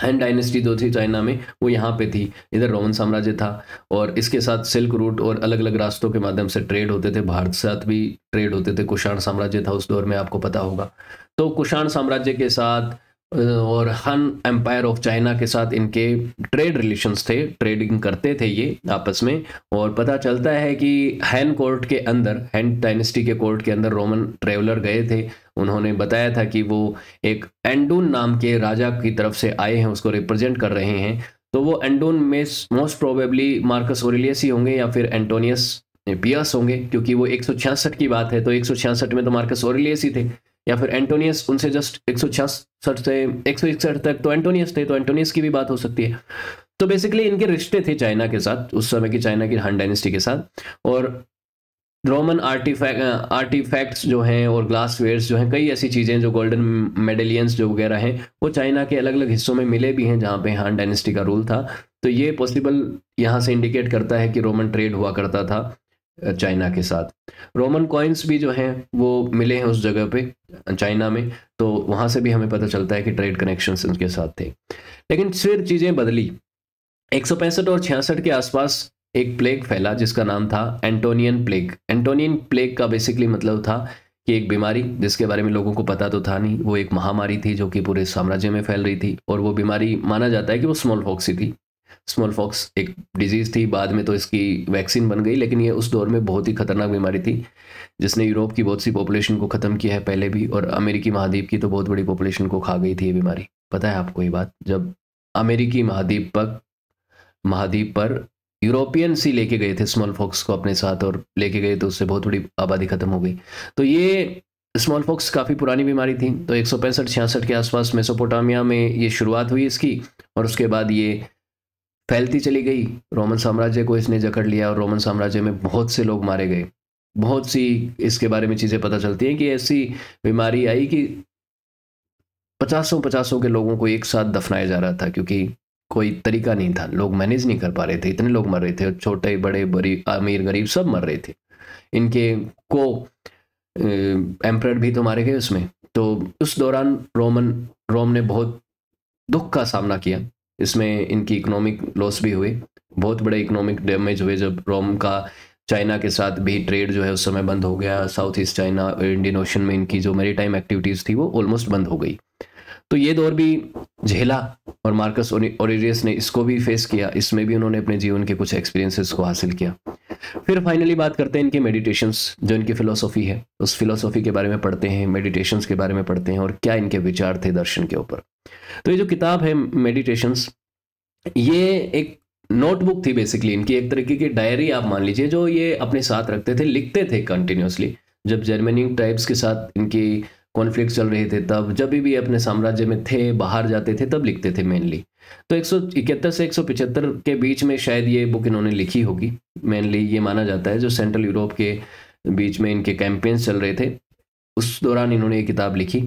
हैंड डायनेस्टी जो थी चाइना में वो यहाँ पे थी इधर रोमन साम्राज्य था और इसके साथ सिल्क रूट और अलग अलग रास्तों के माध्यम से ट्रेड होते थे भारत के साथ भी ट्रेड होते थे कुषाण साम्राज्य था उस दौर में आपको पता होगा तो कुषाण साम्राज्य के साथ और हन एम्पायर ऑफ चाइना के साथ इनके ट्रेड रिलेशंस थे ट्रेडिंग करते थे ये आपस में और पता चलता है कि हैन कोर्ट के अंदर हैन डायनेस्टी के कोर्ट के अंदर रोमन ट्रेवलर गए थे उन्होंने बताया था कि वो एक एंडून नाम के राजा की तरफ से आए हैं उसको रिप्रेजेंट कर रहे हैं तो वो एंडून में मोस्ट प्रोबेबली मार्कस ओरिलियस ही होंगे या फिर एंटोनियस पियस होंगे क्योंकि वो एक की बात है तो एक में तो मार्कस ओरिलियस ही थे या फिर एंटोनियस उनसे जस्ट एक से एक तक तो एंटोनियस थे तो एंटोनियस की भी बात हो सकती है तो बेसिकली इनके रिश्ते थे चाइना के साथ उस समय की चाइना की हान डायनेस्टी के साथ और रोमन आर्टिफैक्ट आर्टिफैक्ट्स जो हैं और ग्लास वेयर्स जो हैं कई ऐसी चीज़ें जो गोल्डन मेडलियंस जो वगैरह हैं वो चाइना के अलग अलग हिस्सों में मिले भी हैं जहाँ पे हान डायनेस्टी का रूल था तो ये पॉसिबल यहाँ से इंडिकेट करता है कि रोमन ट्रेड हुआ करता था चाइना के साथ रोमन कॉइन्स भी जो हैं वो मिले हैं उस जगह पे चाइना में तो वहाँ से भी हमें पता चलता है कि ट्रेड कनेक्शन उनके साथ थे लेकिन फिर चीज़ें बदली एक और छियासठ के आसपास एक प्लेग फैला जिसका नाम था एंटोनियन प्लेग एंटोनियन प्लेग का बेसिकली मतलब था कि एक बीमारी जिसके बारे में लोगों को पता तो था नहीं वो एक महामारी थी जो कि पूरे साम्राज्य में फैल रही थी और वो बीमारी माना जाता है कि वो स्मॉल पॉक्सी थी स्मॉल फॉक्स एक डिजीज़ थी बाद में तो इसकी वैक्सीन बन गई लेकिन ये उस दौर में बहुत ही खतरनाक बीमारी थी जिसने यूरोप की बहुत सी पॉपुलेशन को ख़त्म किया है पहले भी और अमेरिकी महाद्वीप की तो बहुत बड़ी पॉपुलेशन को खा गई थी ये बीमारी पता है आपको ये बात जब अमेरिकी महाद्वीप पर महाद्वीप पर यूरोपियंस ही लेके गए थे स्मॉल फॉक्स को अपने साथ और लेके गए तो उससे बहुत बड़ी आबादी ख़त्म हो गई तो ये स्मॉल फॉक्स काफ़ी पुरानी बीमारी थी तो एक सौ पैंसठ छियासठ के आसपास मेसोपोटामिया में ये शुरुआत हुई इसकी और उसके बाद ये फैलती चली गई रोमन साम्राज्य को इसने जकड़ लिया और रोमन साम्राज्य में बहुत से लोग मारे गए बहुत सी इसके बारे में चीज़ें पता चलती हैं कि ऐसी बीमारी आई कि पचासों पचासों के लोगों को एक साथ दफनाया जा रहा था क्योंकि कोई तरीका नहीं था लोग मैनेज नहीं कर पा रहे थे इतने लोग मर रहे थे छोटे बड़े बड़ी अमीर गरीब सब मर रहे थे इनके को एम्पर भी तो मारे गए उसमें तो उस दौरान रोमन रोम ने बहुत दुख का सामना किया इसमें इनकी इकोनॉमिक लॉस भी हुई बहुत बड़े इकोनॉमिक डैमेज हुए जब रोम का चाइना के साथ भी ट्रेड जो है उस समय बंद हो गया south east China Indian ocean में इनकी जो मेरी टाइम एक्टिविटीज़ थी वो ऑलमोस्ट बंद हो गई तो ये दौर भी झेला और मार्कस ओरेरियस ने इसको भी फेस किया इसमें भी उन्होंने अपने जीवन के कुछ एक्सपीरियंसेस को हासिल किया फिर फाइनली बात करते हैं इनके मेडिटेशंस जो इनकी फ़िलोसॉफ़ी है उस फिलोसॉफी के बारे में पढ़ते हैं मेडिटेशंस के बारे में पढ़ते हैं और क्या इनके विचार थे दर्शन के ऊपर तो ये जो किताब है मेडिटेशंस ये एक नोटबुक थी बेसिकली इनकी एक तरीके की डायरी आप मान लीजिए जो ये अपने साथ रखते थे लिखते थे कंटिन्यूसली जब जर्मनी टाइप्स के साथ इनकी कॉन्फ्लिक्ट चल रहे थे तब जब भी अपने साम्राज्य में थे बाहर जाते थे तब लिखते थे मेनली तो 171 से 175 के बीच में शायद ये बुक इन्होंने लिखी होगी मेनली ये माना जाता है जो सेंट्रल यूरोप के बीच में इनके कैंपेन्स चल रहे थे उस दौरान इन्होंने ये किताब लिखी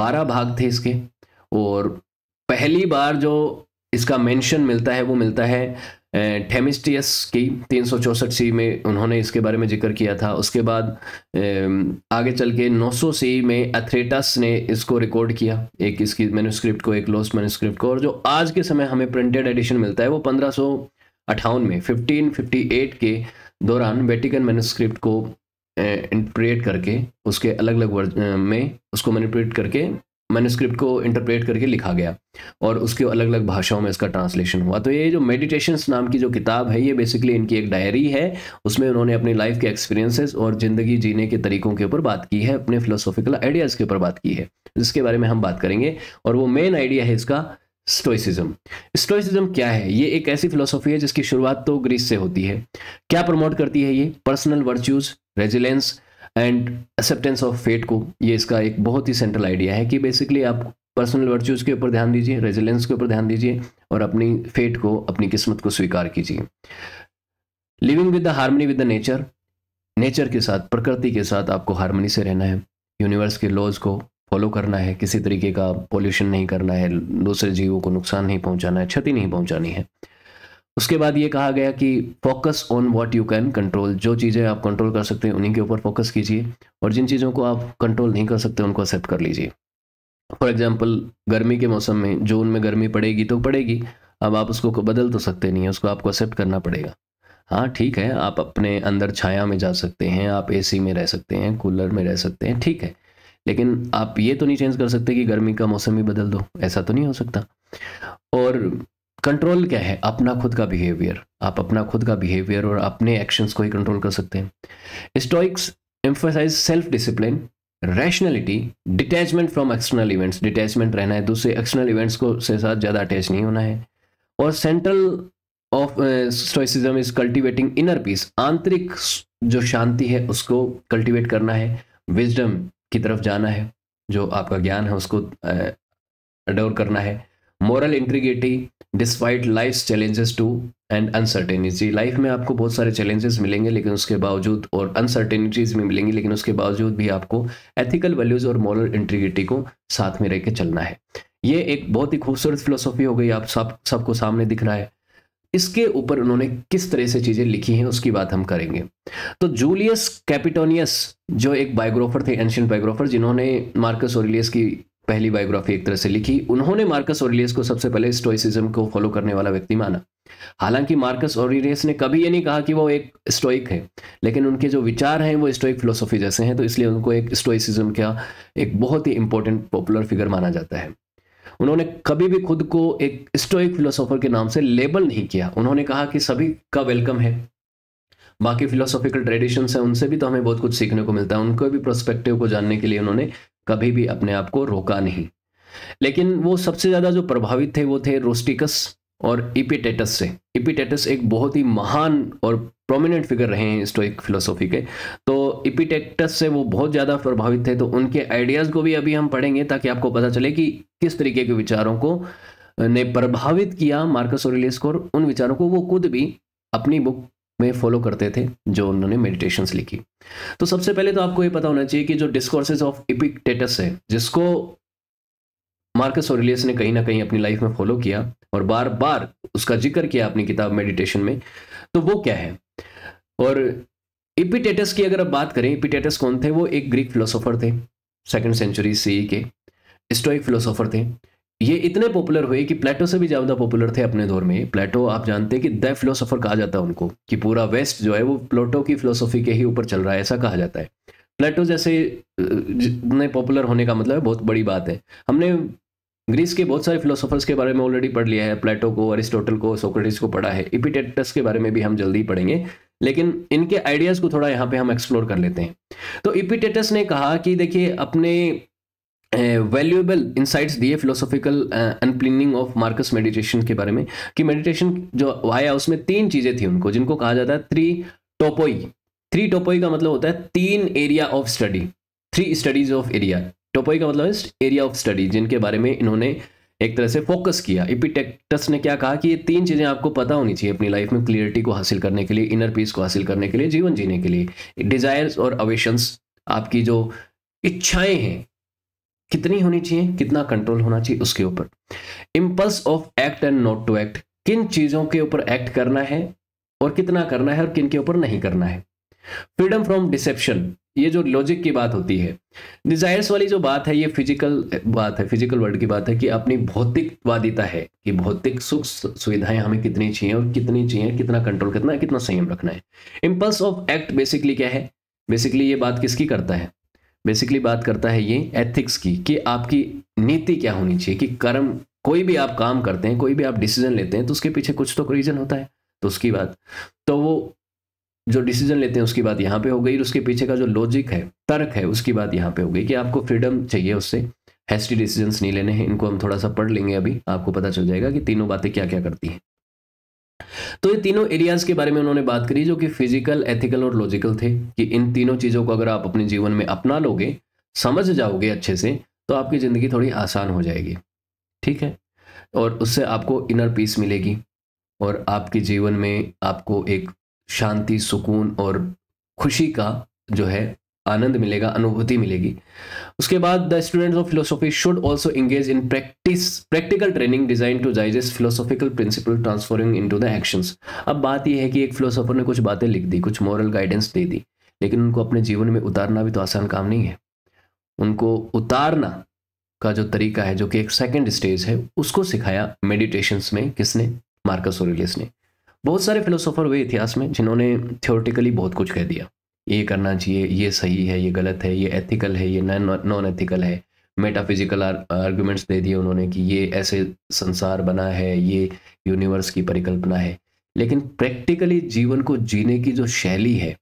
बारह भाग थे इसके और पहली बार जो इसका मेंशन मिलता है वो मिलता है ठेमिस्टियस की तीन सी में उन्होंने इसके बारे में जिक्र किया था उसके बाद आगे चल के नौ सी में एथरेटस ने इसको रिकॉर्ड किया एक इसकी मेनोस्क्रिप्ट को एक लॉस्ट मेनोस्क्रिप्ट को और जो आज के समय हमें प्रिंटेड एडिशन मिलता है वो पंद्रह में 1558 के दौरान वेटिकन मैनुस्क्रिप्ट को इंटरप्रेट करके उसके अलग अलग वर्ज में उसको मैनिपुलेट करके मैनुस्क्रिप्ट को इंटरप्रेट करके लिखा गया और उसके अलग अलग भाषाओं में इसका ट्रांसलेशन हुआ तो ये जो मेडिटेशंस नाम की जो किताब है ये बेसिकली इनकी एक डायरी है उसमें उन्होंने अपनी लाइफ के एक्सपीरियंसेस और ज़िंदगी जीने के तरीकों के ऊपर बात की है अपने फिलोसॉफिकल आइडियाज़ के ऊपर बात की है जिसके बारे में हम बात करेंगे और वो मेन आइडिया है इसका स्टोइसिज्म स्टोइसिज्म क्या है ये एक ऐसी फिलोसॉफी है जिसकी शुरुआत तो ग्रीस से होती है क्या प्रमोट करती है ये personal virtues resilience and acceptance of fate को ये इसका एक बहुत ही सेंट्रल आइडिया है कि बेसिकली आप पर्सनल वर्च्यूज़ के ऊपर ध्यान दीजिए रेजिलेंस के ऊपर ध्यान दीजिए और अपनी फेट को अपनी किस्मत को स्वीकार कीजिए living with the harmony with the nature nature के साथ प्रकृति के साथ आपको हारमनी से रहना है यूनिवर्स के लॉज को फॉलो करना है किसी तरीके का पोल्यूशन नहीं करना है दूसरे जीवों को नुकसान नहीं पहुंचाना है क्षति नहीं पहुंचानी है उसके बाद ये कहा गया कि focus on what you can control जो चीज़ें आप कंट्रोल कर सकते हैं उन्हीं के ऊपर फोकस कीजिए और जिन चीज़ों को आप कंट्रोल नहीं कर सकते उनको एक्सेप्ट कर लीजिए फॉर एग्जाम्पल गर्मी के मौसम में जून में गर्मी पड़ेगी तो पड़ेगी अब आप उसको बदल तो सकते नहीं है उसको आपको एक्सेप्ट करना पड़ेगा हाँ ठीक है आप अपने अंदर छाया में जा सकते हैं आप एसी में रह सकते हैं कूलर में रह सकते हैं ठीक है लेकिन आप ये तो नहीं चेंज कर सकते कि गर्मी का मौसम ही बदल दो ऐसा तो नहीं हो सकता और कंट्रोल क्या है अपना खुद का बिहेवियर आप अपना खुद का बिहेवियर और अपने एक्शंस को ही कंट्रोल कर सकते हैं Stoics emphasize self discipline rationality detachment from external events detachment रहना है दूसरे एक्सटर्नल इवेंट्स को से साथ ज़्यादा अटैच नहीं होना है और central of Stoicism is cultivating inner peace आंतरिक जो शांति है उसको कल्टीवेट करना है विजडम की तरफ जाना है जो आपका ज्ञान है उसको अडोर uh, करना है moral integrity despite life challenges to and uncertainty life में आपको बहुत सारे चैलेंजेस मिलेंगे लेकिन उसके बावजूद और अनसर्टेनिटीज भी मिलेंगी लेकिन उसके बावजूद भी आपको एथिकल वैल्यूज और मॉरल इंटीग्रिटी को साथ में रह के चलना है ये एक बहुत ही खूबसूरत फिलोसॉफी हो गई आप सब सबको सामने दिख रहा है इसके ऊपर उन्होंने किस तरह से चीजें लिखी हैं उसकी बात हम करेंगे तो जूलियस कैपिटोनियस जो एक बायोग्राफर थे एंशियंट बायोग्राफर जिन्होंने मार्कस ओरिलियस की पहली बायोग्राफी एक तरह से लिखी उन्होंने मार्कस और को सबसे पहले स्टोइसिज्म को फॉलो करने वाला व्यक्ति माना हालांकि मार्कस ऑरिलियस ने कभी ये नहीं कहा कि वो एक स्टोइक है लेकिन उनके जो विचार हैं वो स्टोइक फिलोसॉफी जैसे हैं तो इसलिए उनको एक स्टोइसिज्म का एक बहुत ही इंपॉर्टेंट पॉपुलर फिगर माना जाता है उन्होंने कभी भी खुद को एक स्टोइक फिलोसोफर के नाम से लेबल नहीं किया उन्होंने कहा कि सभी का वेलकम है बाकी फिलोसॉफिकल ट्रेडिशंस हैं उनसे भी तो हमें बहुत कुछ सीखने को मिलता है उनके भी प्रोस्पेक्टिव को जानने के लिए उन्होंने कभी भी अपने आप को रोका नहीं लेकिन वो सबसे ज़्यादा जो प्रभावित थे वो थे रोस्टिकस और इपिटेटस से इपिटेटस एक बहुत ही महान और प्रोमिनेंट फिगर रहे हैं स्टोइक फिलोसॉफी के तो इपिटेटस से वो बहुत ज़्यादा प्रभावित थे तो उनके आइडियाज़ को भी अभी हम पढ़ेंगे ताकि आपको पता चले कि किस तरीके के विचारों को ने प्रभावित किया मार्कस और को और उन विचारों को वो खुद भी अपनी बुक में फॉलो करते थे जो उन्होंने मेडिटेशंस लिखी तो सबसे पहले तो आपको ये पता होना चाहिए कि जो डिस्कोर्सेज ऑफ इपिकटेटस है जिसको मार्कस ओरिलियस ने कहीं ना कहीं अपनी लाइफ में फॉलो किया और बार बार उसका जिक्र किया अपनी किताब मेडिटेशन में तो वो क्या है और इपिटेटस की अगर आप बात करें इपिटेटस कौन थे वो एक ग्रीक फिलोसोफर थे सेकेंड सेंचुरी सी के स्टोइक फिलोसोफर थे ये इतने पॉपुलर हुए कि प्लेटो से भी ज़्यादा पॉपुलर थे अपने दौर में प्लेटो आप जानते हैं कि द फिलोसोफर कहा जाता है उनको कि पूरा वेस्ट जो है वो प्लेटो की फिलोसोफी के ही ऊपर चल रहा है ऐसा कहा जाता है प्लेटो जैसे जितने पॉपुलर होने का मतलब बहुत बड़ी बात है हमने ग्रीस के बहुत सारे फिलोसोफर्स के बारे में ऑलरेडी पढ़ लिया है प्लेटो को अरिस्टोटल को सोक्रेटिस को पढ़ा है इपिटेटस के बारे में भी हम जल्दी पढ़ेंगे लेकिन इनके आइडियाज़ को थोड़ा यहाँ पे हम एक्सप्लोर कर लेते हैं तो इपिटेटस ने कहा कि देखिए अपने वैल्यूएबल इंसाइट्स दिए philosophical underpinning of Marcus meditation के बारे में कि मेडिटेशन जो आया उसमें तीन चीज़ें थी उनको जिनको कहा जाता है थ्री टोपोई थ्री टोपोई का मतलब होता है तीन area of study three studies of area topoi का मतलब एरिया ऑफ स्टडी जिनके बारे में इन्होंने एक तरह से फोकस किया इपिटेक्टस ने क्या कहा कि ये तीन चीज़ें आपको पता होनी चाहिए अपनी लाइफ में क्लियरिटी को हासिल करने के लिए इनर पीस को हासिल करने के लिए जीवन जीने के लिए डिज़ायर्स और अवेशंस आपकी जो इच्छाएं हैं कितनी होनी चाहिए कितना कंट्रोल होना चाहिए उसके ऊपर impulse of act and not to act किन चीजों के ऊपर एक्ट करना है और कितना करना है और किन के ऊपर नहीं करना है फ्रीडम फ्रॉम डिसेप्शन ये जो लॉजिक की बात होती है डिजायर्स वाली जो बात है ये फिजिकल बात है फिजिकल वर्ल्ड की बात है कि अपनी भौतिकवादिता है कि भौतिक सुख सुविधाएं हमें कितनी चाहिए और कितनी चाहिए कितना कंट्रोल करना है कितना संयम रखना है इम्पल्स ऑफ एक्ट बेसिकली क्या है बेसिकली ये बात किसकी करता है बेसिकली बात करता है ये एथिक्स की कि आपकी नीति क्या होनी चाहिए कि कर्म कोई भी आप काम करते हैं कोई भी आप डिसीजन लेते हैं तो उसके पीछे कुछ तो रीजन होता है तो उसकी बात तो वो जो डिसीजन लेते हैं उसकी बात यहाँ पे हो गई और उसके पीछे का जो लॉजिक है तर्क है उसकी बात यहाँ पे हो गई कि आपको फ्रीडम चाहिए उससे हेस्टी डिसीजंस नहीं लेने हैं इनको हम थोड़ा सा पढ़ लेंगे अभी आपको पता चल जाएगा कि तीनों बातें क्या क्या करती हैं तो ये तीनों एरियाज के बारे में उन्होंने बात करी जो कि फिजिकल एथिकल और लॉजिकल थे कि इन तीनों चीज़ों को अगर आप अपने जीवन में अपना लोगे समझ जाओगे अच्छे से तो आपकी ज़िंदगी थोड़ी आसान हो जाएगी ठीक है और उससे आपको इनर पीस मिलेगी और आपके जीवन में आपको एक शांति सुकून और खुशी का जो है आनंद मिलेगा अनुभूति मिलेगी उसके बाद the students of philosophy should also engage in practice practical training design to digest philosophical principle transforming into the actions अब बात यह है कि एक फिलोसॉफर ने कुछ बातें लिख दी कुछ मॉरल गाइडेंस दे दी लेकिन उनको अपने जीवन में उतारना भी तो आसान काम नहीं है उनको उतारना का जो तरीका है जो कि एक सेकेंड स्टेज है उसको सिखाया मेडिटेशंस में किसने मार्कस ओरिलियस ने बहुत सारे फिलोसोफर हुए इतिहास में जिन्होंने थियोरटिकली बहुत कुछ कह दिया ये करना चाहिए ये सही है ये गलत है ये एथिकल है ये नॉन एथिकल है मेटाफिजिकल आर्ग्यूमेंट्स दे दिए उन्होंने कि ये ऐसे संसार बना है ये यूनिवर्स की परिकल्पना है लेकिन प्रैक्टिकली जीवन को जीने की जो शैली है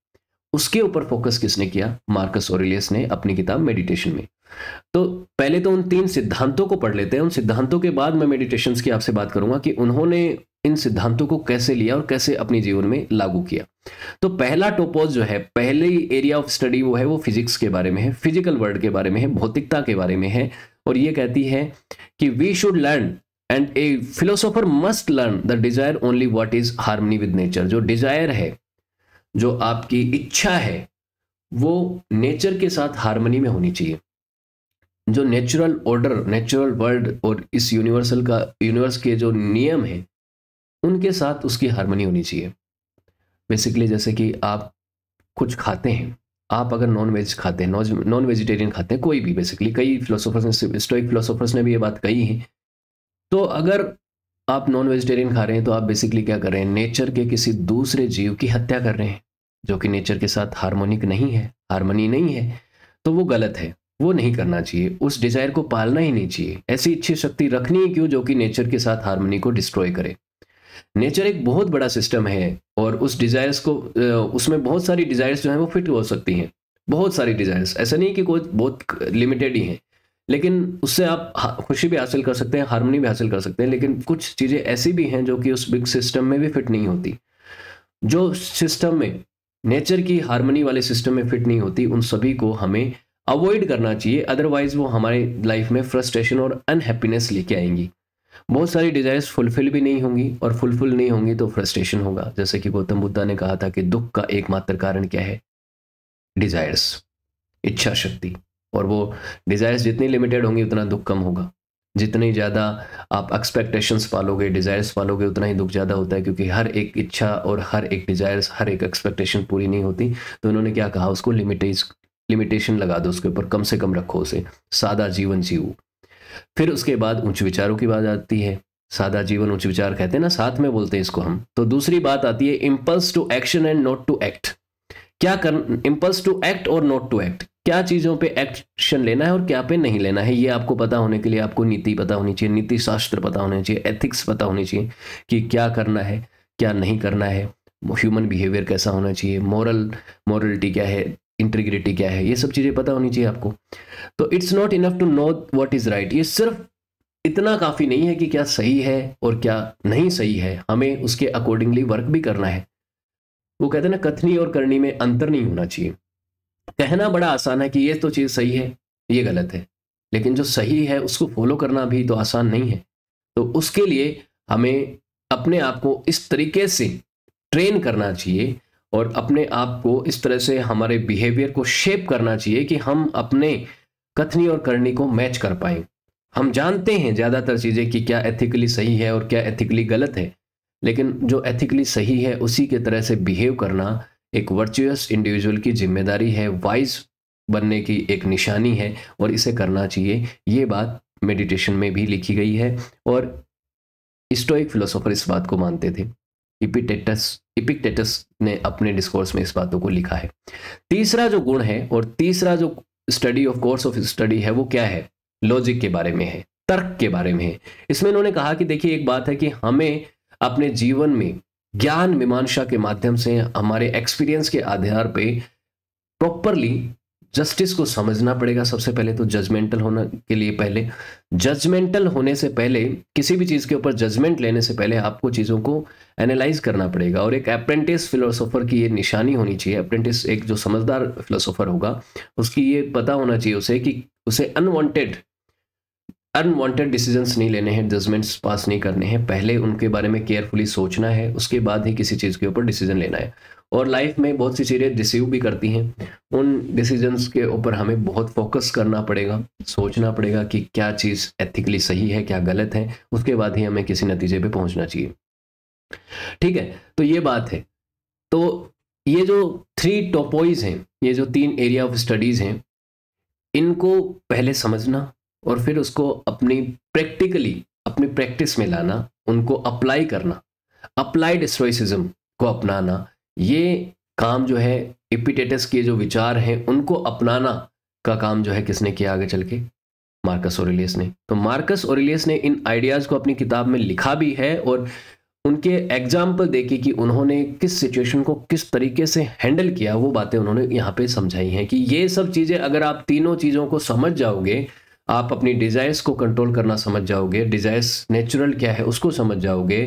उसके ऊपर फोकस किसने किया मार्कस ओरिलियस ने अपनी किताब मेडिटेशन में तो पहले तो उन तीन सिद्धांतों को पढ़ लेते हैं उन सिद्धांतों के बाद मैं मेडिटेशंस की आपसे बात करूंगा कि उन्होंने इन सिद्धांतों को कैसे लिया और कैसे अपने जीवन में लागू किया तो पहला टोपोज जो है पहले एरिया ऑफ स्टडी वो है वो फिजिक्स के बारे में है फिजिकल वर्ल्ड के बारे में है भौतिकता के बारे में है और ये कहती है कि we should learn and a philosopher must learn the desire only what is harmony with nature जो डिजायर है जो आपकी इच्छा है वो नेचर के साथ हारमोनी में होनी चाहिए जो नेचुरल ऑर्डर नेचुरल वर्ल्ड और इस यूनिवर्सल का यूनिवर्स के जो नियम है उनके साथ उसकी हारमोनी होनी चाहिए बेसिकली जैसे कि आप कुछ खाते हैं आप अगर नॉन वेज खाते हैं नॉन वेजिटेरियन खाते हैं कोई भी बेसिकली कई फिलोसोफर्स ने स्टोइक फिलोसोफर्स ने भी ये बात कही है तो अगर आप नॉन वेजिटेरियन खा रहे हैं तो आप बेसिकली क्या कर रहे हैं नेचर के किसी दूसरे जीव की हत्या कर रहे हैं जो कि नेचर के साथ हारमोनिक नहीं है हारमोनी नहीं है तो वो गलत है वो नहीं करना चाहिए उस डिज़ायर को पालना ही नहीं चाहिए ऐसी इच्छी शक्ति रखनी ही क्यों जो कि नेचर के साथ हारमोनी को डिस्ट्रॉय करे नेचर एक बहुत बड़ा सिस्टम है और उस डिज़ायर्स को उसमें बहुत सारी डिज़ायर्स जो हैं वो फिट हो सकती हैं बहुत सारी डिज़ायर्स ऐसा नहीं कि कोई बहुत लिमिटेड ही हैं लेकिन उससे आप खुशी भी हासिल कर सकते हैं हारमोनी भी हासिल कर सकते हैं लेकिन कुछ चीज़ें ऐसी भी हैं जो कि उस बिग सिस्टम में भी फिट नहीं होती जो सिस्टम में नेचर की हारमोनी वाले सिस्टम में फिट नहीं होती उन सभी को हमें अवॉइड करना चाहिए अदरवाइज वो हमारे लाइफ में फ्रस्ट्रेशन और अनहैप्पीनेस लेके आएंगी बहुत सारी डिज़ायर्स फुलफिल भी नहीं होंगी और फुलफिल नहीं होंगी तो फ्रस्ट्रेशन होगा जैसे कि गौतम बुद्धा ने कहा था कि दुख का एकमात्र कारण क्या है डिज़ायर्स इच्छा शक्ति और वो डिज़ायर्स जितनी लिमिटेड होंगी उतना दुख कम होगा जितने ज़्यादा आप एक्सपेक्टेशंस पालोगे डिज़ायर्स पालोगे उतना ही दुख ज़्यादा होता है क्योंकि हर एक इच्छा और हर एक डिज़ायर्स हर एक एक्सपेक्टेशन पूरी नहीं होती तो उन्होंने क्या कहा उसको लिमिटेज लिमिटेशन लगा दो उसके ऊपर कम से कम रखो उसे सादा जीवन जीव फिर उसके बाद उच्च विचारों की बात आती है सादा जीवन उच्च विचार कहते हैं ना साथ में बोलते हैं इसको हम तो दूसरी बात आती है impulse to action and not to act क्या कर इम्पल्स टू एक्ट और नॉट टू एक्ट क्या चीज़ों पे एक्शन लेना है और क्या पे नहीं लेना है ये आपको पता होने के लिए आपको नीति पता होनी चाहिए नीति शास्त्र पता होना चाहिए एथिक्स पता होनी चाहिए कि क्या करना है क्या नहीं करना है ह्यूमन बिहेवियर कैसा होना चाहिए मॉरल मॉरलिटी क्या है इंटीग्रिटी क्या है ये सब चीज़ें पता होनी चाहिए आपको तो it's not enough to know what is right ये सिर्फ इतना काफ़ी नहीं है कि क्या सही है और क्या नहीं सही है हमें उसके अकॉर्डिंगली वर्क भी करना है वो कहते हैं ना कथनी और करनी में अंतर नहीं होना चाहिए कहना बड़ा आसान है कि ये तो चीज़ सही है ये गलत है लेकिन जो सही है उसको फॉलो करना भी तो आसान नहीं है तो उसके लिए हमें अपने आप को इस तरीके से ट्रेन करना चाहिए और अपने आप को इस तरह से हमारे बिहेवियर को शेप करना चाहिए कि हम अपने कथनी और करनी को मैच कर पाए हम जानते हैं ज़्यादातर चीज़ें कि क्या एथिकली सही है और क्या एथिकली गलत है लेकिन जो एथिकली सही है उसी के तरह से बिहेव करना एक वर्चुअस इंडिविजुअल की जिम्मेदारी है वाइज बनने की एक निशानी है और इसे करना चाहिए ये बात मेडिटेशन में भी लिखी गई है और स्टोइक फिलोसोफर इस बात को मानते थे इपिटेटस इपिकटेटस ने अपने डिस्कोर्स में इस बातों को लिखा है तीसरा जो गुण है और तीसरा जो study of course of study है वो क्या है लॉजिक के बारे में है तर्क के बारे में है इसमें इन्होंने कहा कि देखिए एक बात है कि हमें अपने जीवन में ज्ञान मीमांसा के माध्यम से हमारे एक्सपीरियंस के आधार पे प्रॉपरली जस्टिस को समझना पड़ेगा सबसे पहले तो जजमेंटल होने के लिए पहले जजमेंटल होने से पहले किसी भी चीज़ के ऊपर जजमेंट लेने से पहले आपको चीज़ों को एनालाइज करना पड़ेगा और एक अप्रेंटिस फिलोसोफर की ये निशानी होनी चाहिए अप्रेंटिस एक जो समझदार फिलोसोफर होगा उसकी ये पता होना चाहिए उसे कि उसे अनवांटेड अनवांटेड डिसीजंस नहीं लेने हैं जजमेंट्स पास नहीं करने हैं पहले उनके बारे में केयरफुली सोचना है उसके बाद ही किसी चीज़ के ऊपर डिसीजन लेना है और लाइफ में बहुत सी चीज़ें रिसीव भी करती हैं उन डिसीजंस के ऊपर हमें बहुत फोकस करना पड़ेगा सोचना पड़ेगा कि क्या चीज़ एथिकली सही है क्या गलत है उसके बाद ही हमें किसी नतीजे पे पहुंचना चाहिए ठीक है तो ये बात है तो ये जो थ्री टॉपोइज हैं ये जो तीन एरिया ऑफ स्टडीज़ हैं इनको पहले समझना और फिर उसको अपनी प्रैक्टिकली अपनी प्रैक्टिस में लाना उनको अप्लाई करना अप्लाइड स्टोइसिज्म को अपनाना ये काम जो है इपिटेटस के जो विचार हैं उनको अपनाना का काम जो है किसने किया आगे चल के मार्कस ओरिलियस ने तो मार्कस ओरिलियस ने इन आइडियाज़ को अपनी किताब में लिखा भी है और उनके एग्जाम्पल देखे कि उन्होंने किस सिचुएशन को किस तरीके से हैंडल किया वो बातें उन्होंने यहाँ पे समझाई हैं कि ये सब चीज़ें अगर आप तीनों चीज़ों को समझ जाओगे आप अपनी डिजायर्स को कंट्रोल करना समझ जाओगे डिजायर्स नेचुरल क्या है उसको समझ जाओगे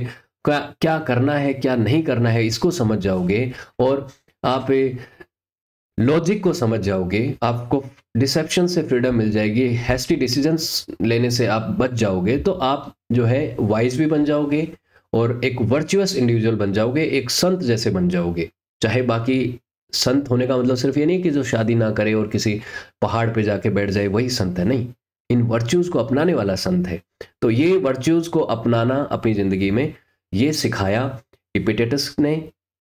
क्या क्या करना है क्या नहीं करना है इसको समझ जाओगे और आप लॉजिक को समझ जाओगे आपको डिसेप्शन से फ्रीडम मिल जाएगी हैस्टी डिसीजंस लेने से आप बच जाओगे तो आप जो है वाइज भी बन जाओगे और एक वर्चुअस इंडिविजुअल बन जाओगे एक संत जैसे बन जाओगे चाहे बाकी संत होने का मतलब सिर्फ ये नहीं कि जो शादी ना करे और किसी पहाड़ पे जाके बैठ जाए वही संत है नहीं इन वर्च्यूज़ को अपनाने वाला संत है तो ये वर्च्यूज़ को अपनाना अपनी ज़िंदगी में ये सिखाया इपिटेटस ने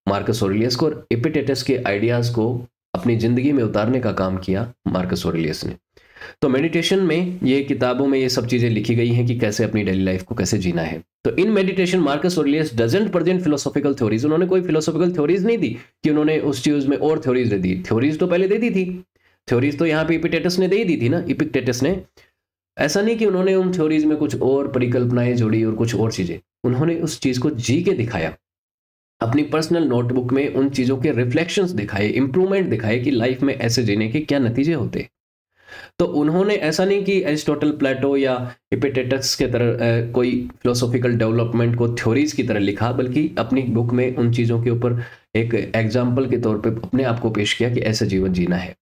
मार्कस ओरिलियस को और इपिटेटस के आइडियाज़ को अपनी ज़िंदगी में उतारने का काम किया मार्कस ओरिलियस ने तो मेडिटेशन में ये किताबों में ये सब चीज़ें लिखी गई हैं कि कैसे अपनी डेली लाइफ को कैसे जीना है तो in meditation Marcus Aurelius doesn't present philosophical theories उन्होंने कोई फिलोसॉफिकल थ्योरीज नहीं दी कि उन्होंने उस चीज़ में और थ्योरीज दे दी थ्योरीज तो पहले दे दी थी थ्योरीज तो यहाँ पे इपिटेटस ने दे दी थी ना इपिकटेटस ने ऐसा नहीं कि उन्होंने उन थ्योरीज में कुछ और परिकल्पनाएं जोड़ी और कुछ और चीज़ें उन्होंने उस चीज़ को जी के दिखाया अपनी पर्सनल नोटबुक में उन चीज़ों के रिफ्लेक्शंस दिखाए इम्प्रूवमेंट दिखाए कि लाइफ में ऐसे जीने के क्या नतीजे होते तो उन्होंने ऐसा नहीं कि एरिस्टोटल प्लेटो या इपेटेटस के तरह कोई फिलोसॉफिकल डेवलपमेंट को थ्योरीज की तरह लिखा बल्कि अपनी बुक में उन चीज़ों के ऊपर एक एग्जाम्पल के तौर पर अपने आप को पेश किया कि ऐसा जीवन जीना है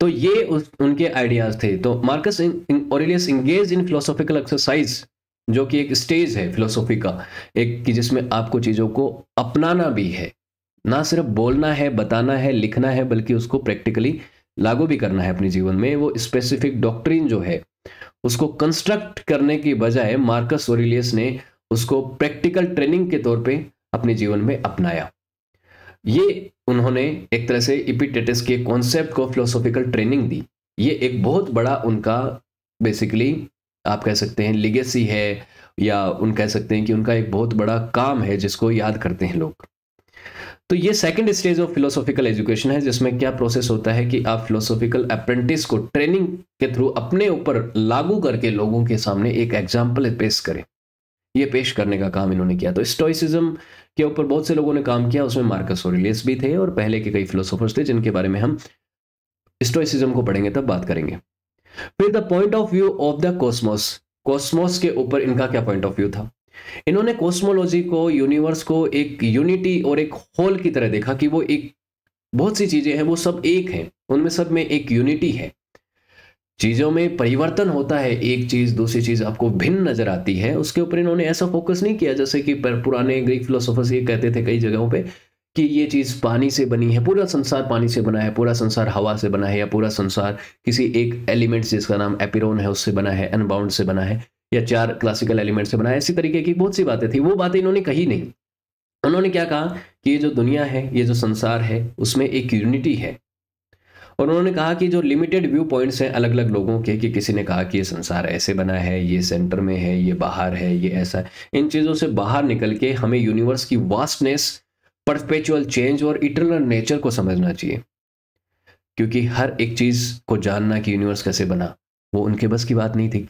तो ये उस उनके आइडियाज थे तो Marcus Aurelius engage in philosophical exercise जो कि एक स्टेज है फिलोसॉफी का एक कि जिसमें आपको चीज़ों को अपनाना भी है ना सिर्फ बोलना है बताना है लिखना है बल्कि उसको प्रैक्टिकली लागू भी करना है अपने जीवन में वो स्पेसिफिक डॉक्ट्रिन जो है उसको कंस्ट्रक्ट करने की बजाय मार्कस ओरिलियस ने उसको प्रैक्टिकल ट्रेनिंग के तौर पे अपने जीवन में अपनाया ये उन्होंने एक तरह से इपिटेटिस के कॉन्सेप्ट को फिलोसॉफिकल ट्रेनिंग दी ये एक बहुत बड़ा उनका बेसिकली आप कह सकते हैं लिगेसी है या उन कह सकते हैं कि उनका एक बहुत बड़ा काम है जिसको याद करते हैं लोग तो ये second stage of philosophical education है जिसमें क्या प्रोसेस होता है कि आप फिलोसॉफिकल अप्रेंटिस को ट्रेनिंग के थ्रू अपने ऊपर लागू करके लोगों के सामने एक एग्जाम्पल पेश करें ये पेश करने का काम इन्होंने किया तो स्टोइसिज्म के ऊपर बहुत से लोगों ने काम किया उसमें मार्कस ओरिलियस भी थे और पहले के कई फिलोसोफर्स थे जिनके बारे में हम स्टोइसिज्म को पढ़ेंगे तब बात करेंगे फिर the point of view of the cosmos cosmos के ऊपर इनका क्या पॉइंट ऑफ व्यू था इन्होंने कॉस्मोलॉजी को यूनिवर्स को एक यूनिटी और एक होल की तरह देखा कि वो एक बहुत सी चीजें हैं वो सब एक हैं उनमें सब में एक यूनिटी है चीज़ों में परिवर्तन होता है एक चीज़ दूसरी चीज़ आपको भिन्न नजर आती है उसके ऊपर इन्होंने ऐसा फोकस नहीं किया जैसे कि पुराने ग्रीक फिलोसोफर्स ये कहते थे कई जगहों पे कि ये चीज़ पानी से बनी है पूरा संसार पानी से बना है पूरा संसार हवा से बना है या पूरा संसार किसी एक एलिमेंट जिसका नाम एपिरोन है उससे बना है अनबाउंड से बना है या चार क्लासिकल एलिमेंट से बना है इसी तरीके की बहुत सी बातें थी वो बातें इन्होंने कही नहीं उन्होंने क्या कहा कि ये जो दुनिया है ये जो संसार है उसमें एक यूनिटी है और उन्होंने कहा कि जो लिमिटेड व्यू पॉइंट्स हैं अलग अलग लोगों के कि किसी ने कहा कि ये संसार ऐसे बना है ये सेंटर में है ये बाहर है ये ऐसा है इन चीज़ों से बाहर निकल के हमें यूनिवर्स की वास्टनेस परपेचुअल चेंज और इटरनल नेचर को समझना चाहिए क्योंकि हर एक चीज़ को जानना कि यूनिवर्स कैसे बना वो उनके बस की बात नहीं थी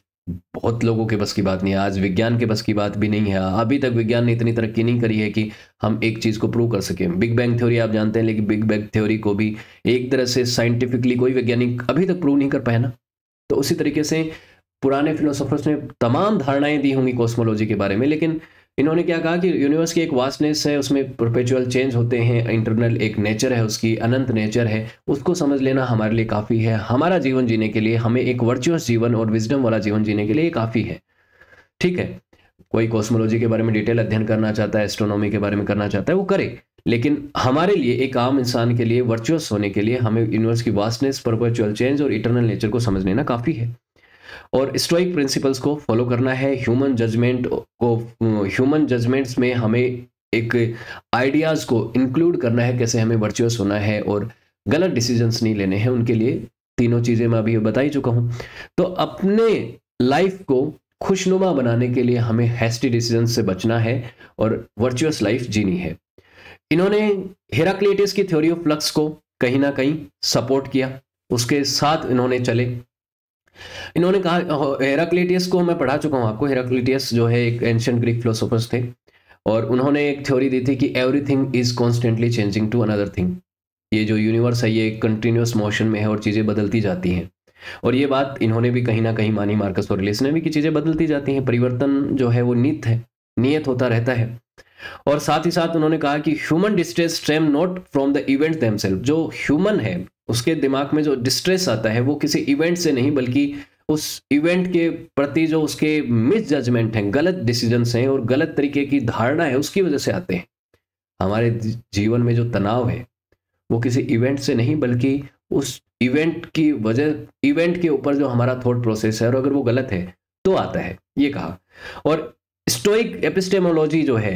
बहुत लोगों के बस की बात नहीं है आज विज्ञान के बस की बात भी नहीं है अभी तक विज्ञान ने इतनी तरक्की नहीं करी है कि हम एक चीज़ को प्रूव कर सकें बिग बैंग थ्योरी आप जानते हैं लेकिन बिग बैंग थ्योरी को भी एक तरह से साइंटिफिकली कोई वैज्ञानिक अभी तक प्रूव नहीं कर पाया ना तो उसी तरीके से पुराने फिलोसोफर्स ने तमाम धारणाएं दी होंगी कॉस्मोलॉजी के बारे में लेकिन इन्होंने क्या कहा कि यूनिवर्स की एक वास्टनेस है उसमें परपेचुअल चेंज होते हैं इंटरनल एक नेचर है उसकी अनंत नेचर है उसको समझ लेना हमारे लिए काफ़ी है हमारा जीवन जीने के लिए हमें एक वर्चुअस जीवन और विजडम वाला जीवन जीने के लिए काफ़ी है ठीक है कोई कॉस्मोलॉजी के बारे में डिटेल अध्ययन करना चाहता है एस्ट्रोनॉमी के बारे में करना चाहता है वो करे लेकिन हमारे लिए एक आम इंसान के लिए वर्चुअस होने के लिए हमें यूनिवर्स की वास्टनेस परपेचुअल चेंज और इंटरनल नेचर को समझ लेना काफ़ी है और स्टोइक प्रिंसिपल्स को फॉलो करना है ह्यूमन जजमेंट को ह्यूमन जजमेंट्स में हमें एक आइडियाज़ को इंक्लूड करना है कैसे हमें वर्चुअस होना है और गलत डिसीजंस नहीं लेने हैं उनके लिए तीनों चीज़ें मैं अभी बता ही चुका हूं तो अपने लाइफ को खुशनुमा बनाने के लिए हमें हैस्टी डिसीजन से बचना है और वर्चुअस लाइफ जीनी है इन्होंने हेराक्लेटिस की थ्योरी ऑफ फ्लक्स को कहीं ना कहीं सपोर्ट किया उसके साथ इन्होंने चले इन्होंने कहा हेराक्लेटियस को मैं पढ़ा चुका हूँ आपको हेराक्लेटियस जो है एक एंशंट ग्रीक फिलोसोफर्स थे और उन्होंने एक थ्योरी दी थी कि everything is constantly changing to another thing ये जो यूनिवर्स है ये कंटिन्यूस मोशन में है और चीज़ें बदलती जाती हैं और ये बात इन्होंने भी कहीं ना कहीं मानी मार्कस और ने भी कि चीज़ें बदलती जाती हैं परिवर्तन जो है वो नित है नियत होता रहता है और साथ ही साथ उन्होंने कहा कि human distress stems not from the event themselves जो ह्यूमन है उसके दिमाग में जो डिस्ट्रेस आता है वो किसी इवेंट से नहीं बल्कि उस इवेंट के प्रति जो उसके मिस जजमेंट हैं गलत डिसीजंस हैं और गलत तरीके की धारणा है उसकी वजह से आते हैं हमारे जीवन में जो तनाव है वो किसी इवेंट से नहीं बल्कि उस इवेंट की वजह इवेंट के ऊपर जो हमारा थॉट प्रोसेस है और अगर वो गलत है तो आता है ये कहा और स्टोइक एपिस्टेमोलॉजी जो है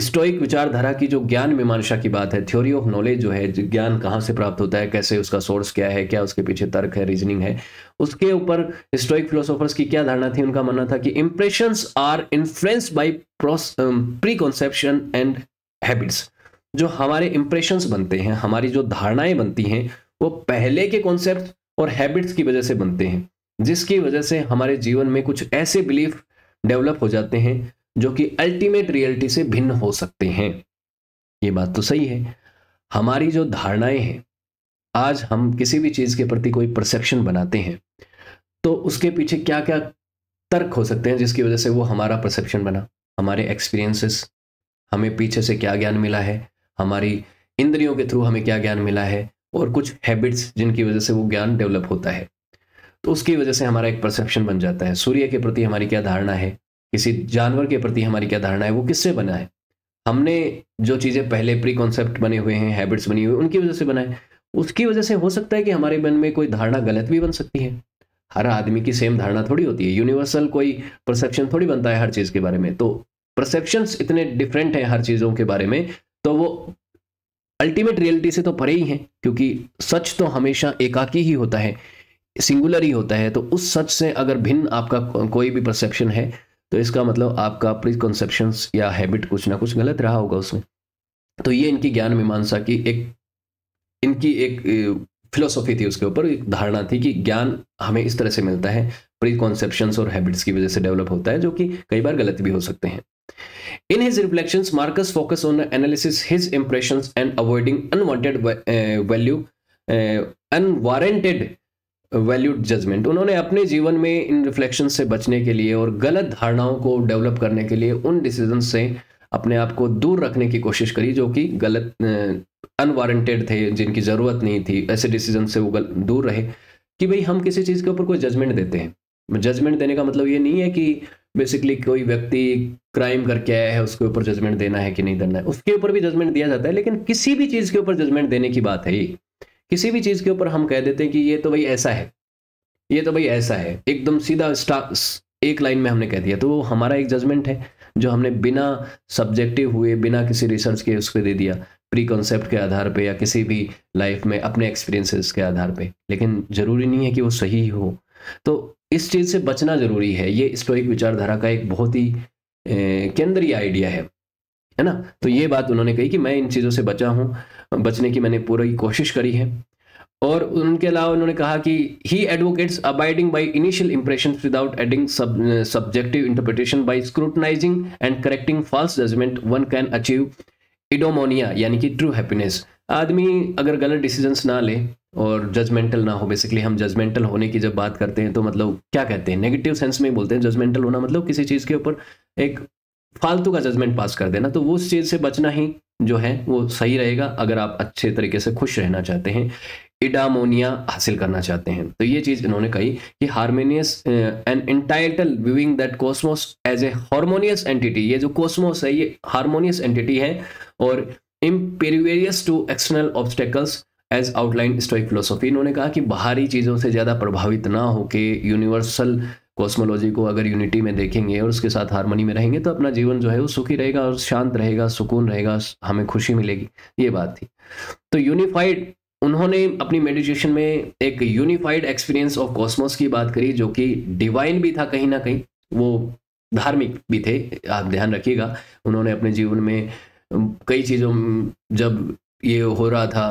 स्टोइक विचारधारा की जो ज्ञान मीमांसा की बात है थ्योरी ऑफ नॉलेज जो है ज्ञान कहाँ से प्राप्त होता है कैसे उसका सोर्स क्या है क्या उसके पीछे तर्क है रीजनिंग है उसके ऊपर स्टोइक फिलोसोफर्स की क्या धारणा थी उनका मानना था कि इंप्रेशन आर इन्फ्लुएंस प्रोस प्री कॉन्सेप्शन एंड हैबिट्स जो हमारे इम्प्रेशंस बनते हैं हमारी जो धारणाएं बनती हैं वो पहले के कॉन्सेप्ट और हैबिट्स की वजह से बनते हैं जिसकी वजह से हमारे जीवन में कुछ ऐसे बिलीफ डेवलप हो जाते हैं जो कि अल्टीमेट रियलिटी से भिन्न हो सकते हैं ये बात तो सही है हमारी जो धारणाएं हैं आज हम किसी भी चीज़ के प्रति कोई परसेप्शन बनाते हैं तो उसके पीछे क्या क्या तर्क हो सकते हैं जिसकी वजह से वो हमारा परसेप्शन बना हमारे एक्सपीरियंसेस हमें पीछे से क्या ज्ञान मिला है हमारी इंद्रियों के थ्रू हमें क्या ज्ञान मिला है और कुछ हैबिट्स जिनकी वजह से वो ज्ञान डेवलप होता है तो उसकी वजह से हमारा एक परसेप्शन बन जाता है सूर्य के प्रति हमारी क्या धारणा है किसी जानवर के प्रति हमारी क्या धारणा है वो किससे बना है हमने जो चीज़ें पहले प्री कॉन्सेप्ट बने हुए हैं हैबिट्स बनी हुई उनकी वजह से बना है उसकी वजह से हो सकता है कि हमारे मन में कोई धारणा गलत भी बन सकती है हर आदमी की सेम धारणा थोड़ी होती है यूनिवर्सल कोई परसेप्शन थोड़ी बनता है हर चीज़ के बारे में तो परसेप्शंस इतने डिफरेंट हैं हर चीज़ों के बारे में तो वो अल्टीमेट रियलिटी से तो परे ही हैं क्योंकि सच तो हमेशा एकाकी ही होता है सिंगुलर ही होता है तो उस सच से अगर भिन्न आपका कोई भी परसेप्शन है तो इसका मतलब आपका प्री या हैबिट कुछ ना कुछ गलत रहा होगा उसमें तो ये इनकी ज्ञान मीमांसा की एक इनकी एक फिलोसॉफी थी उसके ऊपर एक धारणा थी कि ज्ञान हमें इस तरह से मिलता है प्री और हैबिट्स की वजह से डेवलप होता है जो कि कई बार गलत भी हो सकते हैं in his reflection Marcus focus on analysis his impressions and avoiding unwanted value uh, valued judgement उन्होंने अपने जीवन में इन रिफ्लेक्शन से बचने के लिए और गलत धारणाओं को डेवलप करने के लिए उन डिसीजन से अपने आप को दूर रखने की कोशिश करी जो कि गलत अनवारंटेड थे जिनकी ज़रूरत नहीं थी ऐसे डिसीजन से वो दूर रहे कि भाई हम किसी चीज़ के ऊपर कोई जजमेंट देते हैं जजमेंट देने का मतलब ये नहीं है कि बेसिकली कोई व्यक्ति क्राइम करके आया है उसके ऊपर जजमेंट देना है कि नहीं देना है उसके ऊपर भी जजमेंट दिया जाता है लेकिन किसी भी चीज़ के ऊपर जजमेंट देने की बात है ये किसी भी चीज़ के ऊपर हम कह देते हैं कि ये तो भाई ऐसा है ये तो भाई ऐसा है एकदम सीधा एक लाइन में हमने कह दिया तो वो हमारा एक जजमेंट है जो हमने बिना सब्जेक्टिव हुए बिना किसी रिसर्च के उसको दे दिया प्री कॉन्सेप्ट के आधार पे या किसी भी लाइफ में अपने एक्सपीरियंसेस के आधार पे लेकिन ज़रूरी नहीं है कि वो सही हो तो इस चीज़ से बचना ज़रूरी है ये स्टोइक विचारधारा का एक बहुत ही केंद्रीय आइडिया है है ना तो ये बात उन्होंने कही कि मैं इन चीज़ों से बचा हूँ बचने की मैंने पूरी कोशिश करी है और उनके अलावा उन्होंने कहा कि he advocates abiding by initial impression without adding subjective interpretation by scrutinising and correcting false judgement one can achieve eudaimonia यानी कि ट्रू हैप्पीनेस आदमी अगर गलत डिसीजंस ना ले और जजमेंटल ना हो बेसिकली हम जजमेंटल होने की जब बात करते हैं तो मतलब क्या कहते हैं नेगेटिव सेंस में ही बोलते हैं जजमेंटल होना मतलब किसी चीज़ के ऊपर एक फालतू का जजमेंट पास कर देना तो वो उस चीज़ से बचना ही जो है वो सही रहेगा अगर आप अच्छे तरीके से खुश रहना चाहते हैं इडामोनिया हासिल करना चाहते हैं तो ये चीज़ इन्होंने कही कि harmonious and entitle viewing that cosmos as a harmonious entity ये जो कॉस्मोस है ये हारमोनियस एंटिटी है और impervious to external obstacles as outline Stoic philosophy इन्होंने कहा कि बाहरी चीज़ों से ज़्यादा प्रभावित ना होके यूनिवर्सल कॉस्मोलॉजी को अगर यूनिटी में देखेंगे और उसके साथ हारमोनी में रहेंगे तो अपना जीवन जो है वो सुखी रहेगा और शांत रहेगा सुकून रहेगा हमें खुशी मिलेगी ये बात थी तो यूनिफाइड उन्होंने अपनी मेडिटेशन में एक यूनिफाइड एक्सपीरियंस ऑफ कॉस्मोस की बात करी जो कि डिवाइन भी था कहीं ना कहीं वो धार्मिक भी थे आप ध्यान रखिएगा उन्होंने अपने जीवन में कई चीज़ों जब ये हो रहा था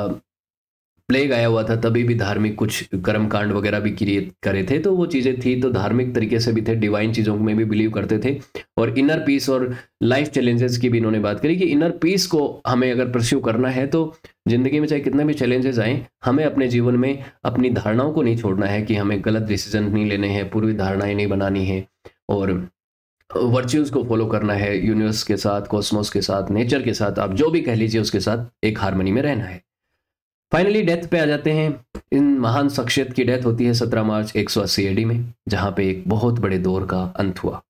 प्लेग आया हुआ था तभी भी धार्मिक कुछ कर्म कांड वगैरह भी क्रिएट करे थे तो वो चीज़ें थी तो धार्मिक तरीके से भी थे डिवाइन चीज़ों में भी बिलीव करते थे और इनर पीस और लाइफ चैलेंजेस की भी इन्होंने बात करी कि इनर पीस को हमें अगर प्रस्यू करना है तो ज़िंदगी में चाहे कितने भी चैलेंजेस आए हमें अपने जीवन में अपनी धारणाओं को नहीं छोड़ना है कि हमें गलत डिसीजन नहीं लेने हैं पूर्वी धारणाएँ नहीं बनानी है और वर्च्यूज़ को फॉलो करना है यूनिवर्स के साथ कॉस्मोस के साथ नेचर के साथ आप जो भी कह लीजिए उसके साथ एक हारमोनी में रहना है फाइनली डेथ पे आ जाते हैं इन महान शख्सियत की डेथ होती है 17 मार्च एक अस्सी एडी में जहाँ पे एक बहुत बड़े दौर का अंत हुआ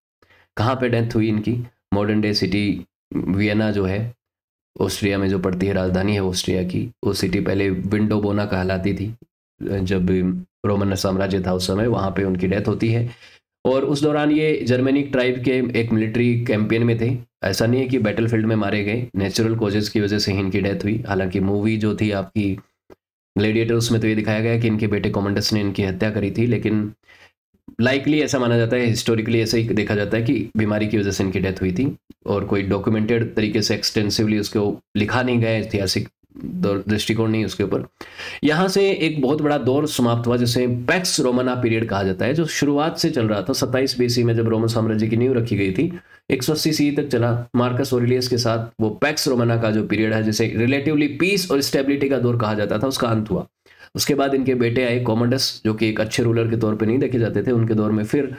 कहाँ पे डेथ हुई इनकी मॉडर्न डे सिटी वियना जो है ऑस्ट्रिया में जो पड़ती है राजधानी है ऑस्ट्रिया की वो सिटी पहले विंडो बोना कहलाती थी जब रोमन साम्राज्य था उस समय वहाँ पे उनकी डेथ होती है और उस दौरान ये जर्मेनिक ट्राइब के एक मिलिट्री कैंपेन में थे ऐसा नहीं है कि बैटलफील्ड में मारे गए नेचुरल कोजेज की वजह से ही इनकी डेथ हुई हालांकि मूवी जो थी आपकी ग्लेडिएटर्स में तो ये दिखाया गया कि इनके बेटे कॉमंडस ने इनकी हत्या करी थी लेकिन लाइकली ऐसा माना जाता है हिस्टोरिकली ऐसा ही देखा जाता है कि बीमारी की वजह से इनकी डेथ हुई थी और कोई डॉक्यूमेंटेड तरीके से एक्सटेंसिवली उसको लिखा नहीं गया ऐतिहासिक दृष्टिकोण नहीं उसके ऊपर यहां से एक बहुत बड़ा दौर समाप्त हुआ जिसे पैक्स रोमना पीरियड कहा जाता है जो शुरुआत से चल रहा था सत्ताईस बीसी में जब रोमन साम्राज्य की नींव रखी गई थी एक सौ अस्सी सी तक चला मार्कस ओरिलियस के साथ वो पैक्स रोमना का जो पीरियड है जिसे रिलेटिवली पीस और स्टेबिलिटी का दौर कहा जाता था उसका अंत हुआ उसके बाद इनके बेटे आए कॉमंडस जो कि एक अच्छे रूलर के तौर पर नहीं देखे जाते थे उनके दौर में फिर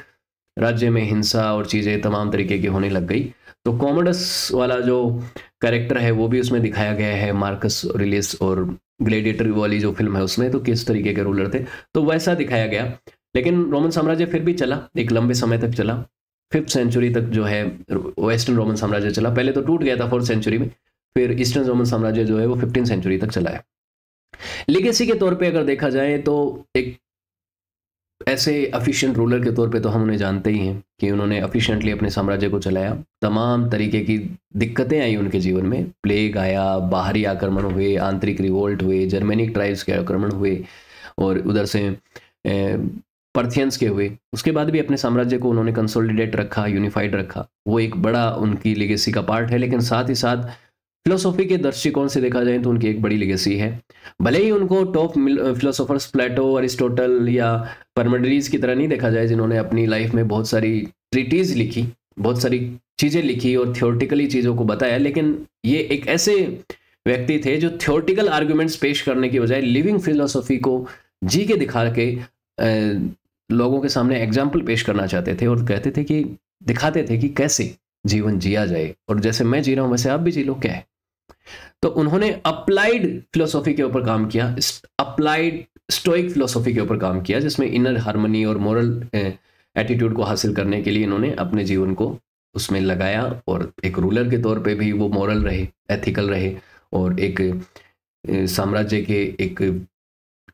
राज्य में हिंसा और चीज़ें तमाम तरीके की होने लग गई तो कॉमोडस वाला जो करेक्टर है वो भी उसमें दिखाया गया है मार्कस रिलीस और ग्लेडिएटर वाली जो फिल्म है उसमें तो किस तरीके के रूलर थे तो वैसा दिखाया गया लेकिन रोमन साम्राज्य फिर भी चला एक लंबे समय तक चला फिफ्थ सेंचुरी तक जो है वेस्टर्न रोमन साम्राज्य चला पहले तो टूट गया था फोर्थ सेंचुरी में फिर ईस्टर्न रोमन साम्राज्य जो है वो फिफ्टीन सेंचुरी तक चला है लेगेसी के तौर पे अगर देखा जाए तो एक ऐसे अफिशियंट रूलर के तौर पे तो हम उन्हें जानते ही हैं कि उन्होंने अफिशियंटली अपने साम्राज्य को चलाया तमाम तरीके की दिक्कतें आई उनके जीवन में प्लेग आया बाहरी आक्रमण हुए आंतरिक रिवोल्ट हुए जर्मेनिक ट्राइब्स के आक्रमण हुए और उधर से पर्थियंस के हुए उसके बाद भी अपने साम्राज्य को उन्होंने कंसोलिडेट रखा यूनिफाइड रखा वो एक बड़ा उनकी लेगेसी का पार्ट है लेकिन साथ ही साथ फिलोसॉफी के दृष्टिकोण से देखा जाए तो उनकी एक बड़ी लिगेसी है भले ही उनको टॉप फिलोसोफर्स प्लेटो अरिस्टोटल या परमंडरीज की तरह नहीं देखा जाए जिन्होंने अपनी लाइफ में बहुत सारी ट्रिटीज लिखी बहुत सारी चीज़ें लिखी और थियोरटिकली चीज़ों को बताया लेकिन ये एक ऐसे व्यक्ति थे जो थियोरटिकल आर्ग्यूमेंट्स पेश करने की बजाय लिविंग फिलोसॉफी को जी के दिखा के लोगों के सामने एग्जाम्पल पेश करना चाहते थे और कहते थे कि दिखाते थे कि कैसे जीवन जिया जाए और जैसे मैं जी रहा हूँ वैसे आप भी जी लो क्या है तो उन्होंने अप्लाइड फिलोसॉफी के ऊपर काम किया अप्लाइड स्टोइक फिलोसॉफी के ऊपर काम किया जिसमें इनर हारमोनी और मॉरल एटीट्यूड को हासिल करने के लिए इन्होंने अपने जीवन को उसमें लगाया और एक रूलर के तौर पे भी वो मॉरल रहे एथिकल रहे और एक साम्राज्य के एक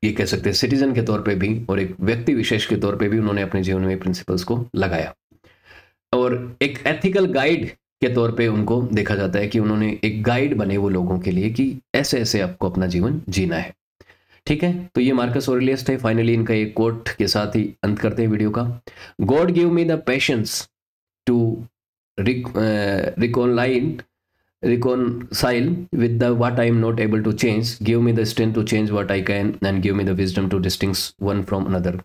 ये कह सकते हैं सिटीजन के तौर पे भी और एक व्यक्ति विशेष के तौर पे भी उन्होंने अपने जीवन में प्रिंसिपल्स को लगाया और एक एथिकल गाइड के तौर पे उनको देखा जाता है कि उन्होंने एक गाइड बने वो लोगों के लिए कि ऐसे ऐसे आपको अपना जीवन जीना है ठीक है तो ये मार्कस ओरिलियस फाइनली इनका एक कोट के साथ ही अंत करते हैं वीडियो का God give me the patience to reconcile reconcile with the what I am not able to change give me the strength to change what I can and give me the wisdom to distinguish one from another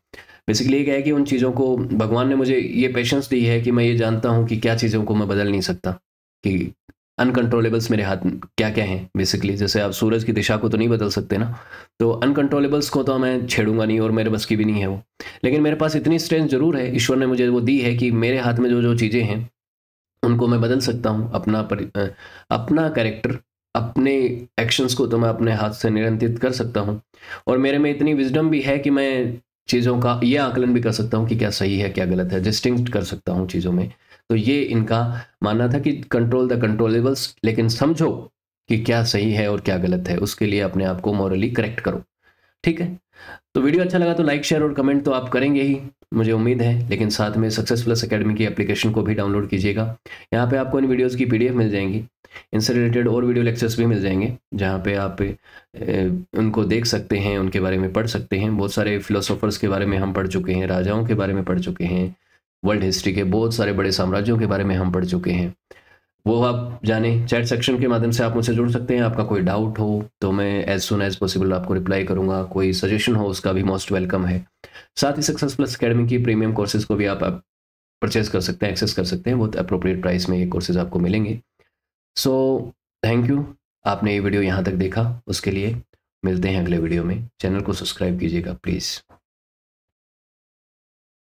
basically ये क्या है कि उन चीज़ों को भगवान ने मुझे ये पेशेंस दी है कि मैं ये जानता हूँ कि क्या चीज़ों को मैं बदल नहीं सकता कि अनकंट्रोलेबल्स मेरे हाथ क्या क्या हैं बेसिकली जैसे आप सूरज की दिशा को तो नहीं बदल सकते ना तो अनकंट्रोलेबल्स को तो मैं छेड़ूंगा नहीं और मेरे बस की भी नहीं है वो लेकिन मेरे पास इतनी स्ट्रेंथ जरूर है ईश्वर ने मुझे वो दी है कि मेरे हाथ में जो जो चीज़ें हैं उनको मैं बदल सकता हूँ अपना पर, अपना करेक्टर अपने एक्शंस को तो मैं अपने हाथ से नियंत्रित कर सकता हूँ और मेरे में इतनी विजडम भी है कि मैं चीज़ों का ये आकलन भी कर सकता हूं कि क्या सही है क्या गलत है डिस्टिंग कर सकता हूं चीज़ों में तो ये इनका मानना था कि कंट्रोल द कंट्रोलेबल्स लेकिन समझो कि क्या सही है और क्या गलत है उसके लिए अपने आप को मॉरली करेक्ट करो ठीक है तो वीडियो अच्छा लगा तो लाइक शेयर और कमेंट तो आप करेंगे ही मुझे उम्मीद है लेकिन साथ में सक्सेस प्लस अकेडमी की एप्लीकेशन को भी डाउनलोड कीजिएगा यहाँ पे आपको इन वीडियोस की पीडीएफ मिल जाएंगी इनसे रिलेटेड और वीडियो लेक्चर्स भी मिल जाएंगे जहाँ पे आप उनको देख सकते हैं उनके बारे में पढ़ सकते हैं बहुत सारे फिलोसोफर्स के बारे में हम पढ़ चुके हैं राजाओं के बारे में पढ़ चुके हैं वर्ल्ड हिस्ट्री के बहुत सारे बड़े साम्राज्यों के बारे में हम पढ़ चुके हैं वो आप जाने चैट सेक्शन के माध्यम से आप मुझसे जुड़ सकते हैं आपका कोई डाउट हो तो मैं एज सुन एज पॉसिबल आपको रिप्लाई करूंगा कोई सजेशन हो उसका भी मोस्ट वेलकम है साथ ही सक्सेस प्लस अकेडमी की प्रीमियम कोर्सेज को भी आप, परचेज कर सकते हैं एक्सेस कर सकते हैं बहुत अप्रोप्रिएट प्राइस में ये कोर्सेज आपको मिलेंगे सो थैंक यू आपने ये वीडियो यहाँ तक देखा उसके लिए मिलते हैं अगले वीडियो में चैनल को सब्सक्राइब कीजिएगा प्लीज़